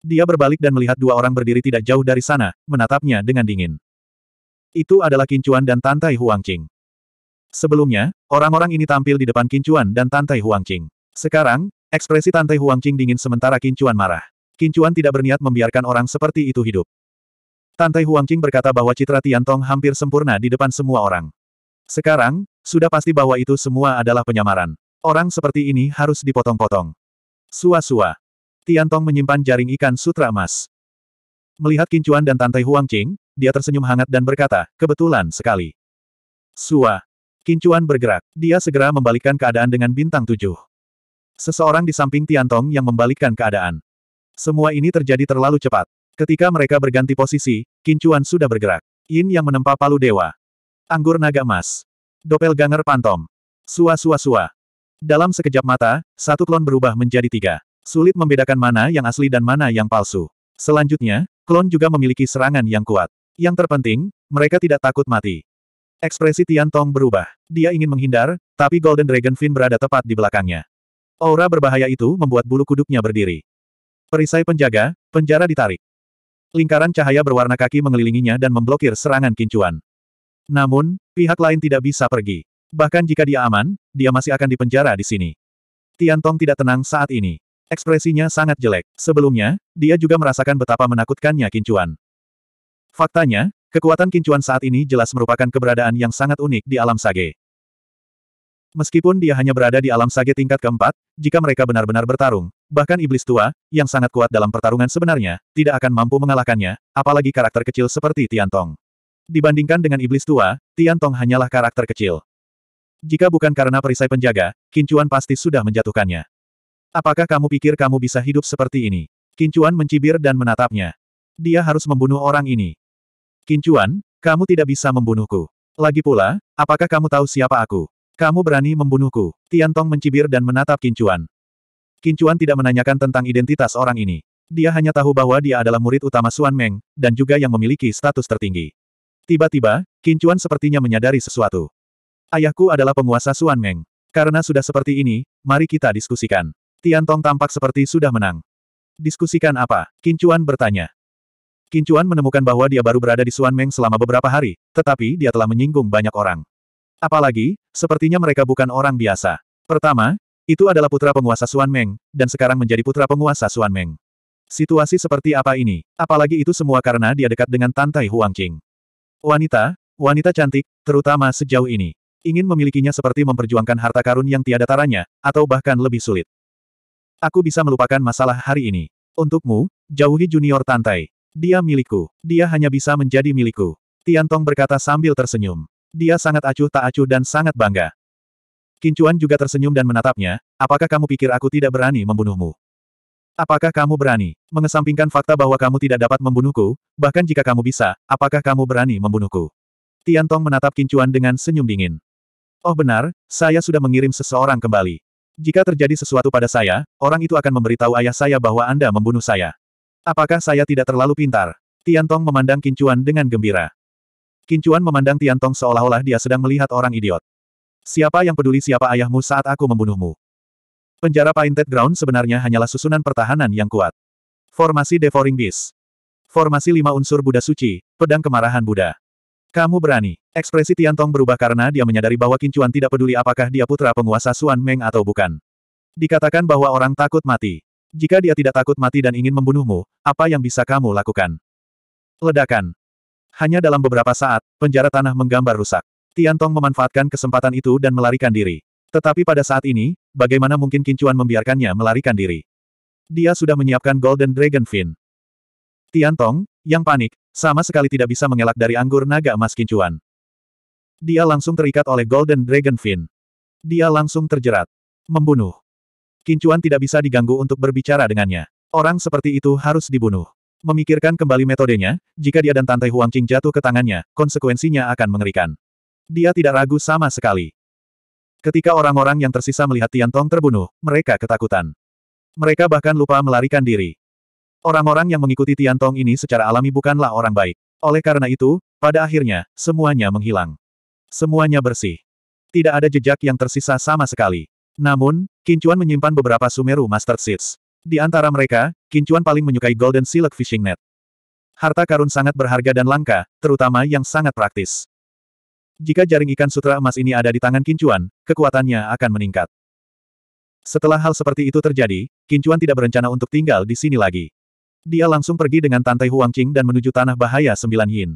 Dia berbalik dan melihat dua orang berdiri tidak jauh dari sana, menatapnya dengan dingin. Itu adalah Kincuan dan Tantai Huangqing. Sebelumnya, orang-orang ini tampil di depan Kincuan dan Tantai Huangqing. Sekarang, ekspresi Tantai Huangqing dingin sementara Kincuan marah. Kincuan tidak berniat membiarkan orang seperti itu hidup. Tantai Huangqing berkata bahwa citra Tong hampir sempurna di depan semua orang. Sekarang, sudah pasti bahwa itu semua adalah penyamaran. Orang seperti ini harus dipotong-potong. Sua-sua. Tiantong menyimpan jaring ikan sutra emas. Melihat Kincuan dan Tante Huang Qing, dia tersenyum hangat dan berkata, kebetulan sekali. Sua. Kincuan bergerak. Dia segera membalikkan keadaan dengan bintang tujuh. Seseorang di samping Tiantong yang membalikkan keadaan. Semua ini terjadi terlalu cepat. Ketika mereka berganti posisi, Kincuan sudah bergerak. Yin yang menempa palu dewa. Anggur naga emas. Doppelganger pantom. Sua sua sua. Dalam sekejap mata, satu klon berubah menjadi tiga. Sulit membedakan mana yang asli dan mana yang palsu. Selanjutnya, klon juga memiliki serangan yang kuat. Yang terpenting, mereka tidak takut mati. Ekspresi Tian Tong berubah. Dia ingin menghindar, tapi Golden Dragon Fin berada tepat di belakangnya. Aura berbahaya itu membuat bulu kuduknya berdiri. Perisai penjaga, penjara ditarik. Lingkaran cahaya berwarna kaki mengelilinginya dan memblokir serangan kincuan. Namun, pihak lain tidak bisa pergi. Bahkan jika dia aman, dia masih akan dipenjara di sini. Tian Tong tidak tenang saat ini. Ekspresinya sangat jelek. Sebelumnya, dia juga merasakan betapa menakutkannya Kincuan. Faktanya, kekuatan Kincuan saat ini jelas merupakan keberadaan yang sangat unik di alam sage. Meskipun dia hanya berada di alam sage tingkat keempat, jika mereka benar-benar bertarung, bahkan iblis tua, yang sangat kuat dalam pertarungan sebenarnya, tidak akan mampu mengalahkannya, apalagi karakter kecil seperti Tian Tong. Dibandingkan dengan iblis tua, Tian Tong hanyalah karakter kecil. Jika bukan karena perisai penjaga, Kincuan pasti sudah menjatuhkannya. Apakah kamu pikir kamu bisa hidup seperti ini? Kincuan mencibir dan menatapnya. Dia harus membunuh orang ini. Kincuan, kamu tidak bisa membunuhku. Lagi pula, apakah kamu tahu siapa aku? Kamu berani membunuhku. Tiantong mencibir dan menatap Kincuan. Kincuan tidak menanyakan tentang identitas orang ini. Dia hanya tahu bahwa dia adalah murid utama Suan Meng, dan juga yang memiliki status tertinggi. Tiba-tiba, Kincuan sepertinya menyadari sesuatu. Ayahku adalah penguasa Suan Meng. Karena sudah seperti ini, mari kita diskusikan. Tian Tong tampak seperti sudah menang. Diskusikan apa? Kincuan bertanya. Kincuan menemukan bahwa dia baru berada di Suan Meng selama beberapa hari, tetapi dia telah menyinggung banyak orang. Apalagi, sepertinya mereka bukan orang biasa. Pertama, itu adalah putra penguasa Suan Meng, dan sekarang menjadi putra penguasa Suan Meng. Situasi seperti apa ini? Apalagi itu semua karena dia dekat dengan Tantai Huang Qing. Wanita, wanita cantik, terutama sejauh ini. Ingin memilikinya seperti memperjuangkan harta karun yang tiada taranya, atau bahkan lebih sulit. Aku bisa melupakan masalah hari ini. Untukmu, jauhi junior Tantai. Dia milikku. Dia hanya bisa menjadi milikku. Tiantong berkata sambil tersenyum. Dia sangat acuh tak acuh dan sangat bangga. Kincuan juga tersenyum dan menatapnya, apakah kamu pikir aku tidak berani membunuhmu? Apakah kamu berani mengesampingkan fakta bahwa kamu tidak dapat membunuhku, bahkan jika kamu bisa, apakah kamu berani membunuhku? Tiantong menatap Kincuan dengan senyum dingin. Oh benar, saya sudah mengirim seseorang kembali. Jika terjadi sesuatu pada saya, orang itu akan memberitahu ayah saya bahwa Anda membunuh saya. Apakah saya tidak terlalu pintar? Tian Tong memandang Kincuan dengan gembira. Kincuan memandang Tian Tong seolah-olah dia sedang melihat orang idiot. Siapa yang peduli siapa ayahmu saat aku membunuhmu? Penjara Painted Ground sebenarnya hanyalah susunan pertahanan yang kuat. Formasi Devouring Beast. Formasi lima unsur Buddha Suci, Pedang Kemarahan Buddha. Kamu berani. Ekspresi Tian Tong berubah karena dia menyadari bahwa Chuan tidak peduli apakah dia putra penguasa Suan Meng atau bukan. Dikatakan bahwa orang takut mati. Jika dia tidak takut mati dan ingin membunuhmu, apa yang bisa kamu lakukan? Ledakan. Hanya dalam beberapa saat, penjara tanah menggambar rusak. Tian Tong memanfaatkan kesempatan itu dan melarikan diri. Tetapi pada saat ini, bagaimana mungkin Chuan membiarkannya melarikan diri? Dia sudah menyiapkan Golden Dragon Fin. Tian Tong, yang panik, sama sekali tidak bisa mengelak dari anggur naga emas kincuan. Dia langsung terikat oleh Golden Dragon Fin. Dia langsung terjerat. Membunuh. Kincuan tidak bisa diganggu untuk berbicara dengannya. Orang seperti itu harus dibunuh. Memikirkan kembali metodenya, jika dia dan Tante Huang Qing jatuh ke tangannya, konsekuensinya akan mengerikan. Dia tidak ragu sama sekali. Ketika orang-orang yang tersisa melihat Tian Tong terbunuh, mereka ketakutan. Mereka bahkan lupa melarikan diri. Orang-orang yang mengikuti Tiantong ini secara alami bukanlah orang baik. Oleh karena itu, pada akhirnya, semuanya menghilang. Semuanya bersih. Tidak ada jejak yang tersisa sama sekali. Namun, Kincuan menyimpan beberapa Sumeru Master Seeds. Di antara mereka, Kincuan paling menyukai Golden Silk Fishing Net. Harta karun sangat berharga dan langka, terutama yang sangat praktis. Jika jaring ikan sutra emas ini ada di tangan Kincuan, kekuatannya akan meningkat. Setelah hal seperti itu terjadi, Kincuan tidak berencana untuk tinggal di sini lagi. Dia langsung pergi dengan Tante Huangqing dan menuju Tanah Bahaya Sembilan Yin.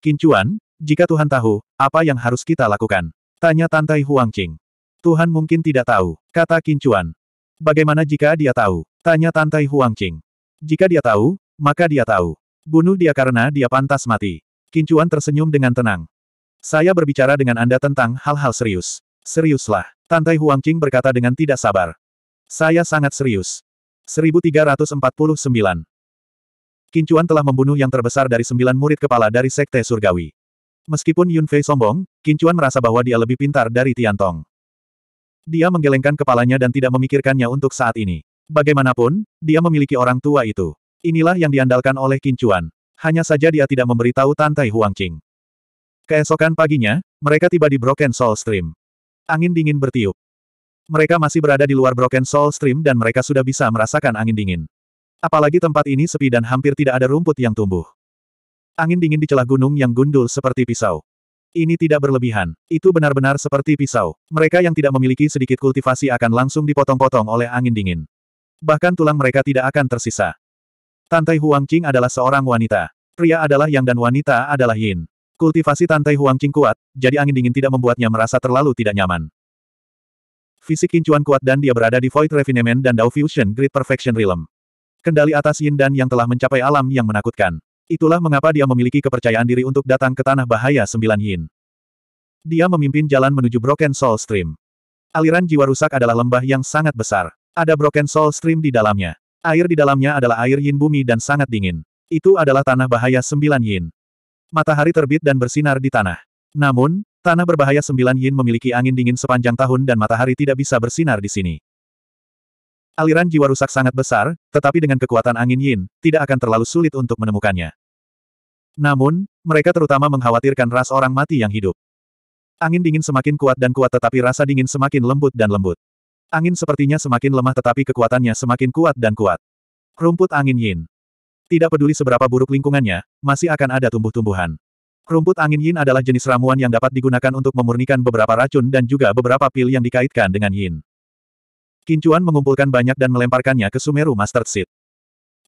Kincuan, jika Tuhan tahu, apa yang harus kita lakukan? Tanya Tante Huangqing. Tuhan mungkin tidak tahu, kata Kincuan. Bagaimana jika dia tahu? Tanya Tante Huangqing. Jika dia tahu, maka dia tahu. Bunuh dia karena dia pantas mati. Kincuan tersenyum dengan tenang. Saya berbicara dengan Anda tentang hal-hal serius. Seriuslah, Tante Huangqing berkata dengan tidak sabar. Saya sangat serius. 1349. Kincuan telah membunuh yang terbesar dari sembilan murid kepala dari Sekte Surgawi. Meskipun Yun Fei sombong, Kincuan merasa bahwa dia lebih pintar dari Tian Tong. Dia menggelengkan kepalanya dan tidak memikirkannya untuk saat ini. Bagaimanapun, dia memiliki orang tua itu. Inilah yang diandalkan oleh Kincuan. Hanya saja dia tidak memberitahu Tantai Huangqing. Keesokan paginya, mereka tiba di Broken Soul Stream. Angin dingin bertiup. Mereka masih berada di luar Broken Soul Stream dan mereka sudah bisa merasakan angin dingin. Apalagi tempat ini sepi dan hampir tidak ada rumput yang tumbuh. Angin dingin di celah gunung yang gundul seperti pisau. Ini tidak berlebihan. Itu benar-benar seperti pisau. Mereka yang tidak memiliki sedikit kultivasi akan langsung dipotong-potong oleh angin dingin. Bahkan tulang mereka tidak akan tersisa. Tantai Huang Qing adalah seorang wanita. Pria adalah Yang dan wanita adalah Yin. Kultivasi Tantai Huang Qing kuat, jadi angin dingin tidak membuatnya merasa terlalu tidak nyaman. Fisik kincuan kuat dan dia berada di Void Refinement dan Dao Fusion Grid Perfection Realm. Kendali atas Yin dan Yang telah mencapai alam yang menakutkan. Itulah mengapa dia memiliki kepercayaan diri untuk datang ke Tanah Bahaya Sembilan Yin. Dia memimpin jalan menuju Broken Soul Stream. Aliran jiwa rusak adalah lembah yang sangat besar. Ada Broken Soul Stream di dalamnya. Air di dalamnya adalah air Yin bumi dan sangat dingin. Itu adalah Tanah Bahaya Sembilan Yin. Matahari terbit dan bersinar di tanah. Namun, Tanah berbahaya sembilan yin memiliki angin dingin sepanjang tahun dan matahari tidak bisa bersinar di sini. Aliran jiwa rusak sangat besar, tetapi dengan kekuatan angin yin, tidak akan terlalu sulit untuk menemukannya. Namun, mereka terutama mengkhawatirkan ras orang mati yang hidup. Angin dingin semakin kuat dan kuat tetapi rasa dingin semakin lembut dan lembut. Angin sepertinya semakin lemah tetapi kekuatannya semakin kuat dan kuat. Rumput angin yin. Tidak peduli seberapa buruk lingkungannya, masih akan ada tumbuh-tumbuhan. Rumput angin yin adalah jenis ramuan yang dapat digunakan untuk memurnikan beberapa racun dan juga beberapa pil yang dikaitkan dengan yin. Kincuan mengumpulkan banyak dan melemparkannya ke Sumeru Master Seed.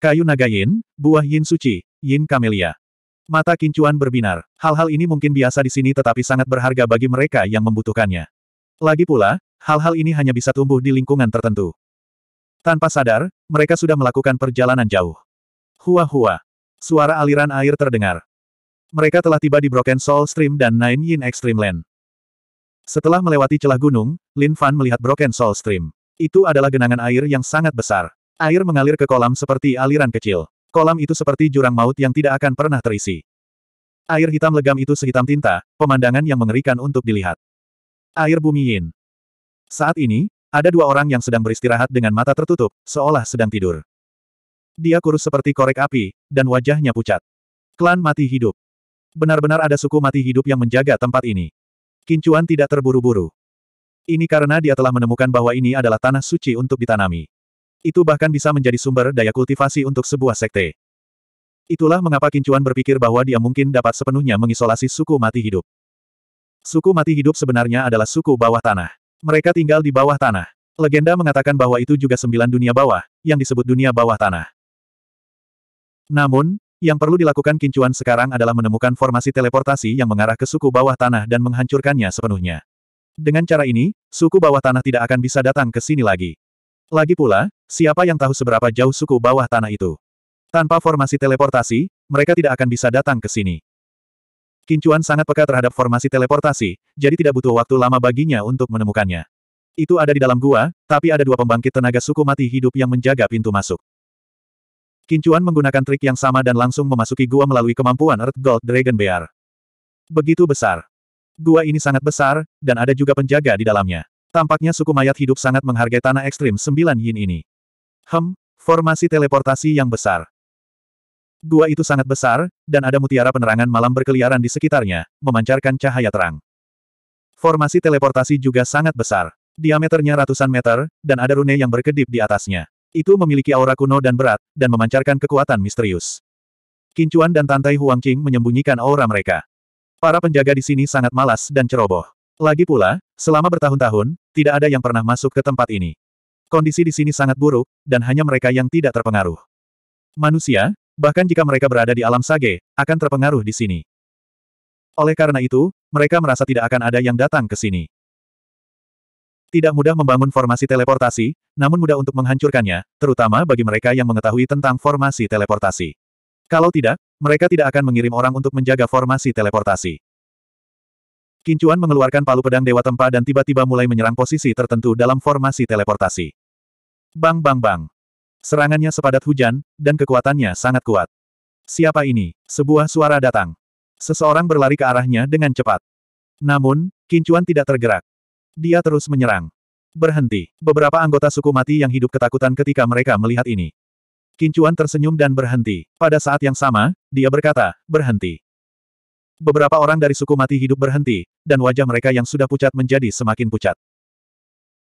Kayu naga yin, buah yin suci, yin kamelia. Mata kincuan berbinar. Hal-hal ini mungkin biasa di sini tetapi sangat berharga bagi mereka yang membutuhkannya. Lagi pula, hal-hal ini hanya bisa tumbuh di lingkungan tertentu. Tanpa sadar, mereka sudah melakukan perjalanan jauh. Hua-hua. Suara aliran air terdengar. Mereka telah tiba di Broken Soul Stream dan Nine Yin Extreme Land. Setelah melewati celah gunung, Lin Fan melihat Broken Soul Stream. Itu adalah genangan air yang sangat besar. Air mengalir ke kolam seperti aliran kecil. Kolam itu seperti jurang maut yang tidak akan pernah terisi. Air hitam legam itu sehitam tinta, pemandangan yang mengerikan untuk dilihat. Air bumi Yin. Saat ini, ada dua orang yang sedang beristirahat dengan mata tertutup, seolah sedang tidur. Dia kurus seperti korek api, dan wajahnya pucat. Klan mati hidup. Benar-benar ada suku mati hidup yang menjaga tempat ini. Kincuan tidak terburu-buru. Ini karena dia telah menemukan bahwa ini adalah tanah suci untuk ditanami. Itu bahkan bisa menjadi sumber daya kultivasi untuk sebuah sekte. Itulah mengapa Kincuan berpikir bahwa dia mungkin dapat sepenuhnya mengisolasi suku mati hidup. Suku mati hidup sebenarnya adalah suku bawah tanah. Mereka tinggal di bawah tanah. Legenda mengatakan bahwa itu juga sembilan dunia bawah, yang disebut dunia bawah tanah. Namun, yang perlu dilakukan Kincuan sekarang adalah menemukan formasi teleportasi yang mengarah ke suku bawah tanah dan menghancurkannya sepenuhnya. Dengan cara ini, suku bawah tanah tidak akan bisa datang ke sini lagi. Lagi pula, siapa yang tahu seberapa jauh suku bawah tanah itu? Tanpa formasi teleportasi, mereka tidak akan bisa datang ke sini. Kincuan sangat peka terhadap formasi teleportasi, jadi tidak butuh waktu lama baginya untuk menemukannya. Itu ada di dalam gua, tapi ada dua pembangkit tenaga suku mati hidup yang menjaga pintu masuk. Kincuan menggunakan trik yang sama dan langsung memasuki gua melalui kemampuan Earth Gold Dragon Bear. Begitu besar. Gua ini sangat besar, dan ada juga penjaga di dalamnya. Tampaknya suku mayat hidup sangat menghargai tanah ekstrim sembilan yin ini. Hem, formasi teleportasi yang besar. Gua itu sangat besar, dan ada mutiara penerangan malam berkeliaran di sekitarnya, memancarkan cahaya terang. Formasi teleportasi juga sangat besar. Diameternya ratusan meter, dan ada rune yang berkedip di atasnya. Itu memiliki aura kuno dan berat, dan memancarkan kekuatan misterius. Kincuan dan Tantai Huang Qing menyembunyikan aura mereka. Para penjaga di sini sangat malas dan ceroboh. Lagi pula, selama bertahun-tahun, tidak ada yang pernah masuk ke tempat ini. Kondisi di sini sangat buruk, dan hanya mereka yang tidak terpengaruh. Manusia, bahkan jika mereka berada di alam sage, akan terpengaruh di sini. Oleh karena itu, mereka merasa tidak akan ada yang datang ke sini. Tidak mudah membangun formasi teleportasi, namun mudah untuk menghancurkannya, terutama bagi mereka yang mengetahui tentang formasi teleportasi. Kalau tidak, mereka tidak akan mengirim orang untuk menjaga formasi teleportasi. Kincuan mengeluarkan palu pedang Dewa Tempa dan tiba-tiba mulai menyerang posisi tertentu dalam formasi teleportasi. Bang bang bang. Serangannya sepadat hujan, dan kekuatannya sangat kuat. Siapa ini? Sebuah suara datang. Seseorang berlari ke arahnya dengan cepat. Namun, Kincuan tidak tergerak. Dia terus menyerang. Berhenti. Beberapa anggota suku mati yang hidup ketakutan ketika mereka melihat ini. Kincuan tersenyum dan berhenti. Pada saat yang sama, dia berkata, berhenti. Beberapa orang dari suku mati hidup berhenti, dan wajah mereka yang sudah pucat menjadi semakin pucat.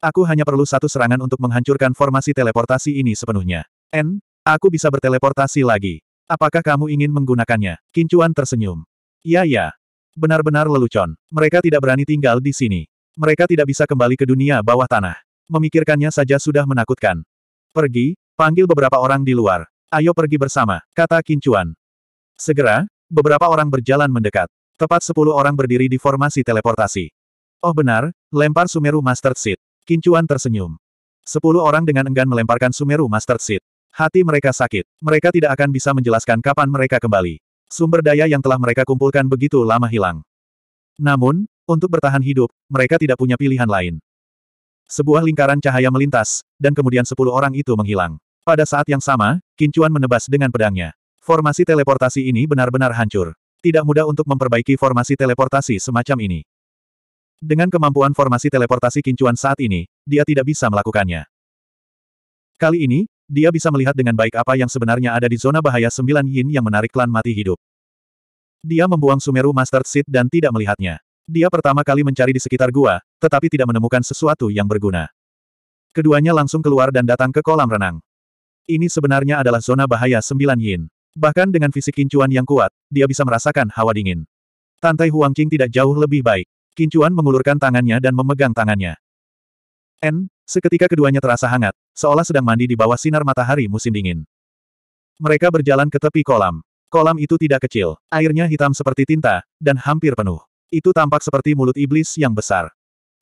Aku hanya perlu satu serangan untuk menghancurkan formasi teleportasi ini sepenuhnya. N, aku bisa berteleportasi lagi. Apakah kamu ingin menggunakannya? Kincuan tersenyum. Ya ya. Benar-benar lelucon. Mereka tidak berani tinggal di sini. Mereka tidak bisa kembali ke dunia bawah tanah. Memikirkannya saja sudah menakutkan. Pergi, panggil beberapa orang di luar. Ayo pergi bersama, kata Kincuan. Segera, beberapa orang berjalan mendekat. Tepat sepuluh orang berdiri di formasi teleportasi. Oh benar, lempar Sumeru Master Seed. Kincuan tersenyum. Sepuluh orang dengan enggan melemparkan Sumeru Master Seed. Hati mereka sakit. Mereka tidak akan bisa menjelaskan kapan mereka kembali. Sumber daya yang telah mereka kumpulkan begitu lama hilang. Namun, untuk bertahan hidup, mereka tidak punya pilihan lain. Sebuah lingkaran cahaya melintas, dan kemudian sepuluh orang itu menghilang. Pada saat yang sama, Kincuan menebas dengan pedangnya. Formasi teleportasi ini benar-benar hancur. Tidak mudah untuk memperbaiki formasi teleportasi semacam ini. Dengan kemampuan formasi teleportasi Kincuan saat ini, dia tidak bisa melakukannya. Kali ini, dia bisa melihat dengan baik apa yang sebenarnya ada di zona bahaya sembilan yin yang menarik klan mati hidup. Dia membuang Sumeru Master Seed dan tidak melihatnya. Dia pertama kali mencari di sekitar gua, tetapi tidak menemukan sesuatu yang berguna. Keduanya langsung keluar dan datang ke kolam renang. Ini sebenarnya adalah zona bahaya sembilan yin. Bahkan dengan fisik kincuan yang kuat, dia bisa merasakan hawa dingin. Tantai Huangqing tidak jauh lebih baik. Kincuan mengulurkan tangannya dan memegang tangannya. N, seketika keduanya terasa hangat, seolah sedang mandi di bawah sinar matahari musim dingin. Mereka berjalan ke tepi kolam. Kolam itu tidak kecil, airnya hitam seperti tinta, dan hampir penuh. Itu tampak seperti mulut iblis yang besar.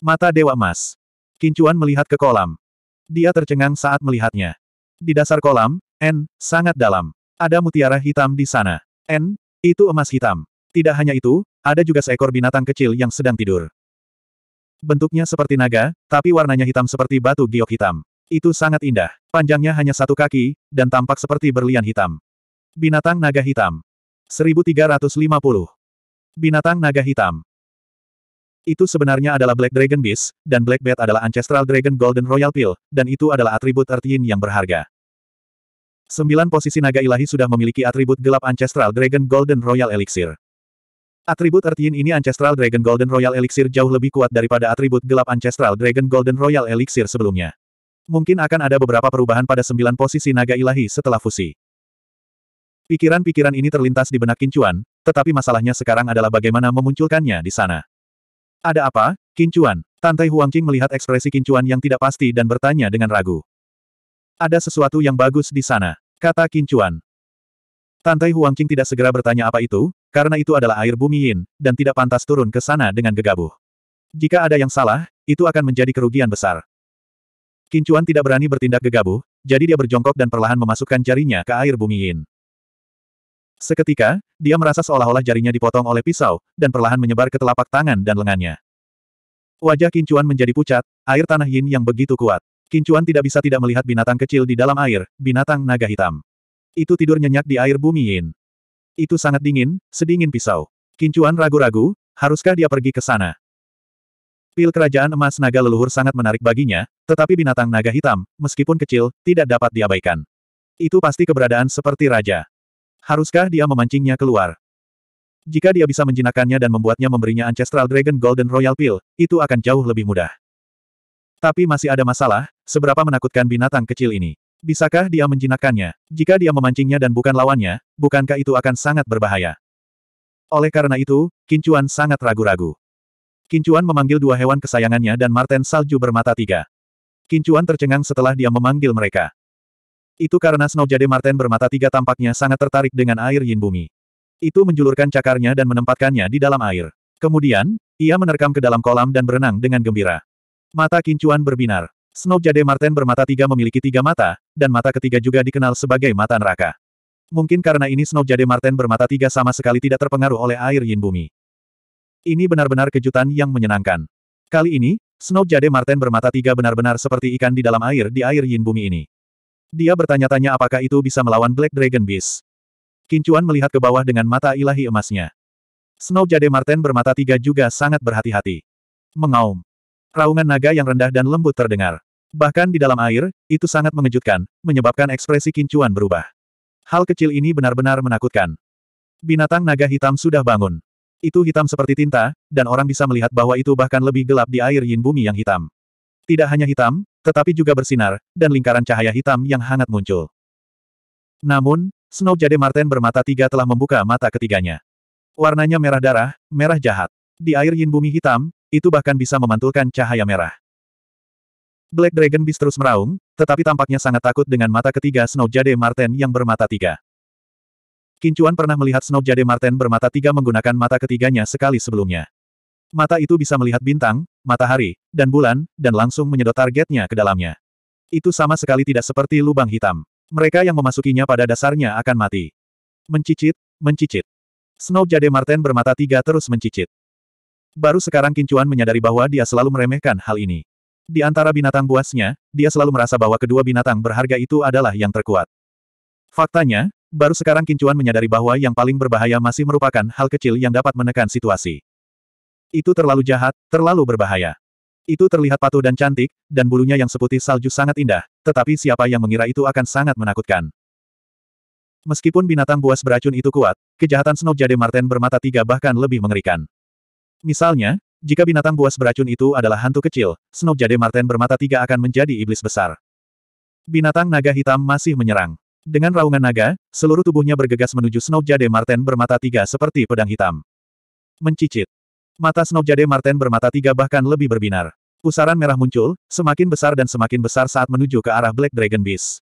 Mata Dewa Emas. Kincuan melihat ke kolam. Dia tercengang saat melihatnya. Di dasar kolam, N, sangat dalam. Ada mutiara hitam di sana. N, itu emas hitam. Tidak hanya itu, ada juga seekor binatang kecil yang sedang tidur. Bentuknya seperti naga, tapi warnanya hitam seperti batu giok hitam. Itu sangat indah. Panjangnya hanya satu kaki, dan tampak seperti berlian hitam. Binatang naga hitam. 1350 Binatang naga hitam. Itu sebenarnya adalah Black Dragon Beast, dan Black Bat adalah Ancestral Dragon Golden Royal Pill, dan itu adalah atribut Earth yang berharga. Sembilan posisi naga ilahi sudah memiliki atribut gelap Ancestral Dragon Golden Royal Elixir. Atribut Earth ini Ancestral Dragon Golden Royal Elixir jauh lebih kuat daripada atribut gelap Ancestral Dragon Golden Royal Elixir sebelumnya. Mungkin akan ada beberapa perubahan pada sembilan posisi naga ilahi setelah fusi. Pikiran-pikiran ini terlintas di benak Kincuan, tetapi masalahnya sekarang adalah bagaimana memunculkannya di sana. Ada apa, Kincuan? Tante Huangqing melihat ekspresi Kincuan yang tidak pasti dan bertanya dengan ragu. Ada sesuatu yang bagus di sana, kata Kincuan. Tante Huangqing tidak segera bertanya apa itu, karena itu adalah air bumi yin, dan tidak pantas turun ke sana dengan gegabah. Jika ada yang salah, itu akan menjadi kerugian besar. Kincuan tidak berani bertindak gegabah, jadi dia berjongkok dan perlahan memasukkan jarinya ke air bumi yin. Seketika, dia merasa seolah-olah jarinya dipotong oleh pisau, dan perlahan menyebar ke telapak tangan dan lengannya. Wajah Kincuan menjadi pucat, air tanah yin yang begitu kuat. Kincuan tidak bisa tidak melihat binatang kecil di dalam air, binatang naga hitam. Itu tidur nyenyak di air bumi yin. Itu sangat dingin, sedingin pisau. Kincuan ragu-ragu, haruskah dia pergi ke sana? Pil kerajaan emas naga leluhur sangat menarik baginya, tetapi binatang naga hitam, meskipun kecil, tidak dapat diabaikan. Itu pasti keberadaan seperti raja. Haruskah dia memancingnya keluar? Jika dia bisa menjinakannya dan membuatnya memberinya Ancestral Dragon Golden Royal Pill, itu akan jauh lebih mudah. Tapi masih ada masalah, seberapa menakutkan binatang kecil ini. Bisakah dia menjinakannya? Jika dia memancingnya dan bukan lawannya, bukankah itu akan sangat berbahaya? Oleh karena itu, Kincuan sangat ragu-ragu. Kincuan memanggil dua hewan kesayangannya dan Marten Salju bermata tiga. Kincuan tercengang setelah dia memanggil mereka. Itu karena Snow Jade Marten bermata tiga tampaknya sangat tertarik dengan air yin bumi. Itu menjulurkan cakarnya dan menempatkannya di dalam air. Kemudian, ia menerkam ke dalam kolam dan berenang dengan gembira. Mata kincuan berbinar. Snow Jade Marten bermata tiga memiliki tiga mata, dan mata ketiga juga dikenal sebagai mata neraka. Mungkin karena ini Snow Jade Marten bermata tiga sama sekali tidak terpengaruh oleh air yin bumi. Ini benar-benar kejutan yang menyenangkan. Kali ini, Snow Jade Marten bermata tiga benar-benar seperti ikan di dalam air di air yin bumi ini. Dia bertanya-tanya apakah itu bisa melawan Black Dragon Beast. Kincuan melihat ke bawah dengan mata ilahi emasnya. Snow Jade Marten bermata tiga juga sangat berhati-hati. Mengaum. Raungan naga yang rendah dan lembut terdengar. Bahkan di dalam air, itu sangat mengejutkan, menyebabkan ekspresi kincuan berubah. Hal kecil ini benar-benar menakutkan. Binatang naga hitam sudah bangun. Itu hitam seperti tinta, dan orang bisa melihat bahwa itu bahkan lebih gelap di air yin bumi yang hitam. Tidak hanya hitam, tetapi juga bersinar, dan lingkaran cahaya hitam yang hangat muncul. Namun, Snow Jade Marten bermata tiga telah membuka mata ketiganya. Warnanya merah darah, merah jahat. Di air yin bumi hitam, itu bahkan bisa memantulkan cahaya merah. Black Dragon Beast terus meraung, tetapi tampaknya sangat takut dengan mata ketiga Snow Jade Marten yang bermata tiga. Kincuan pernah melihat Snow Jade Marten bermata tiga menggunakan mata ketiganya sekali sebelumnya. Mata itu bisa melihat bintang, matahari, dan bulan, dan langsung menyedot targetnya ke dalamnya. Itu sama sekali tidak seperti lubang hitam. Mereka yang memasukinya pada dasarnya akan mati. Mencicit, mencicit. Snow Jade Marten bermata tiga terus mencicit. Baru sekarang Kincuan menyadari bahwa dia selalu meremehkan hal ini. Di antara binatang buasnya, dia selalu merasa bahwa kedua binatang berharga itu adalah yang terkuat. Faktanya, baru sekarang Kincuan menyadari bahwa yang paling berbahaya masih merupakan hal kecil yang dapat menekan situasi. Itu terlalu jahat, terlalu berbahaya. Itu terlihat patuh dan cantik, dan bulunya yang seputih salju sangat indah, tetapi siapa yang mengira itu akan sangat menakutkan. Meskipun binatang buas beracun itu kuat, kejahatan Snow Jade Marten bermata tiga bahkan lebih mengerikan. Misalnya, jika binatang buas beracun itu adalah hantu kecil, Snow Jade Marten bermata tiga akan menjadi iblis besar. Binatang naga hitam masih menyerang. Dengan raungan naga, seluruh tubuhnya bergegas menuju Snow Jade Marten bermata tiga seperti pedang hitam. Mencicit. Mata Snow Jade Marten bermata tiga bahkan lebih berbinar. Pusaran merah muncul, semakin besar dan semakin besar saat menuju ke arah Black Dragon Beast.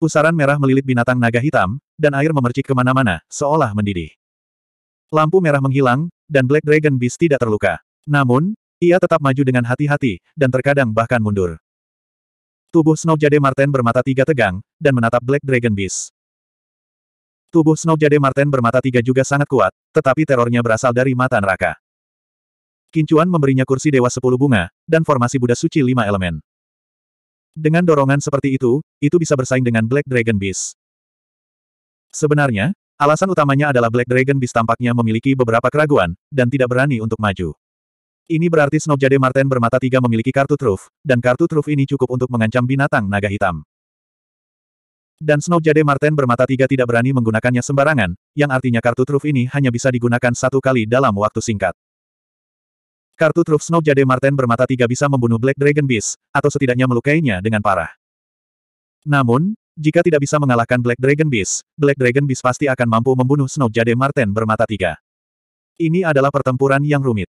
Pusaran merah melilit binatang naga hitam, dan air memercik kemana-mana, seolah mendidih. Lampu merah menghilang, dan Black Dragon Beast tidak terluka. Namun, ia tetap maju dengan hati-hati, dan terkadang bahkan mundur. Tubuh Snow Jade Marten bermata tiga tegang, dan menatap Black Dragon Beast. Tubuh Snow Jade Marten bermata tiga juga sangat kuat, tetapi terornya berasal dari mata neraka. Kincuan memberinya kursi dewa sepuluh bunga, dan formasi Buddha suci lima elemen. Dengan dorongan seperti itu, itu bisa bersaing dengan Black Dragon Beast. Sebenarnya, alasan utamanya adalah Black Dragon Beast tampaknya memiliki beberapa keraguan, dan tidak berani untuk maju. Ini berarti Snow Jade Marten bermata tiga memiliki kartu truf, dan kartu truf ini cukup untuk mengancam binatang naga hitam. Dan Snow Jade Marten bermata tiga tidak berani menggunakannya sembarangan, yang artinya kartu truf ini hanya bisa digunakan satu kali dalam waktu singkat. Kartu truf Snow Jade Marten bermata tiga bisa membunuh Black Dragon Beast, atau setidaknya melukainya dengan parah. Namun, jika tidak bisa mengalahkan Black Dragon Beast, Black Dragon Beast pasti akan mampu membunuh Snow Jade Marten bermata tiga. Ini adalah pertempuran yang rumit.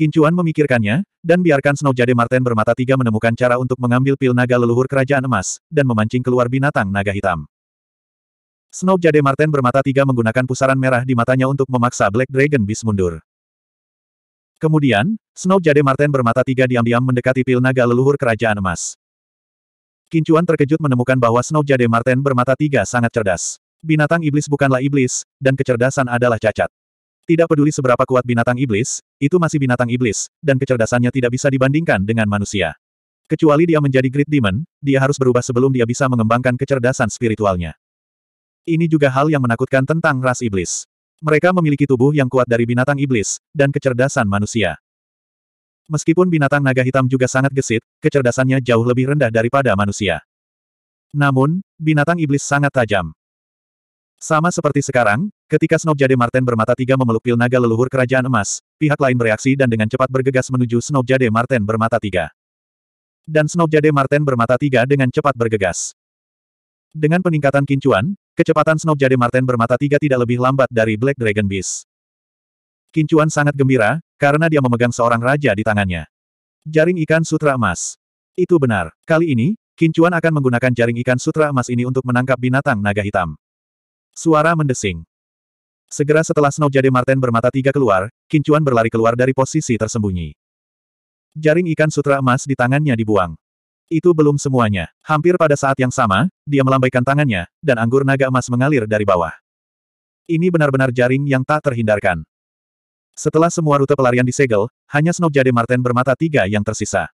Kincuan memikirkannya, dan biarkan Snow Jade Marten bermata tiga menemukan cara untuk mengambil pil naga leluhur kerajaan emas, dan memancing keluar binatang naga hitam. Snow Jade Marten bermata tiga menggunakan pusaran merah di matanya untuk memaksa Black Dragon Beast mundur. Kemudian, Snow Jade Marten bermata tiga diam-diam mendekati pil naga leluhur kerajaan emas. Kincuan terkejut menemukan bahwa Snow Jade Marten bermata tiga sangat cerdas. Binatang iblis bukanlah iblis, dan kecerdasan adalah cacat. Tidak peduli seberapa kuat binatang iblis, itu masih binatang iblis, dan kecerdasannya tidak bisa dibandingkan dengan manusia. Kecuali dia menjadi Great Demon, dia harus berubah sebelum dia bisa mengembangkan kecerdasan spiritualnya. Ini juga hal yang menakutkan tentang ras iblis. Mereka memiliki tubuh yang kuat dari binatang iblis, dan kecerdasan manusia. Meskipun binatang naga hitam juga sangat gesit, kecerdasannya jauh lebih rendah daripada manusia. Namun, binatang iblis sangat tajam. Sama seperti sekarang, Ketika Snow Jade Marten bermata tiga memeluk pil naga leluhur kerajaan emas, pihak lain bereaksi dan dengan cepat bergegas menuju Snow Jade Marten bermata tiga. Dan Snow Jade Marten bermata tiga dengan cepat bergegas. Dengan peningkatan kincuan, kecepatan Snow Jade Marten bermata tiga tidak lebih lambat dari Black Dragon Beast. Kincuan sangat gembira, karena dia memegang seorang raja di tangannya. Jaring ikan sutra emas. Itu benar. Kali ini, Kincuan akan menggunakan jaring ikan sutra emas ini untuk menangkap binatang naga hitam. Suara mendesing. Segera setelah Snow Jade Marten bermata tiga keluar, Kincuan berlari keluar dari posisi tersembunyi. Jaring ikan sutra emas di tangannya dibuang. Itu belum semuanya. Hampir pada saat yang sama, dia melambaikan tangannya, dan anggur naga emas mengalir dari bawah. Ini benar-benar jaring yang tak terhindarkan. Setelah semua rute pelarian disegel, hanya Snow Jade Marten bermata tiga yang tersisa.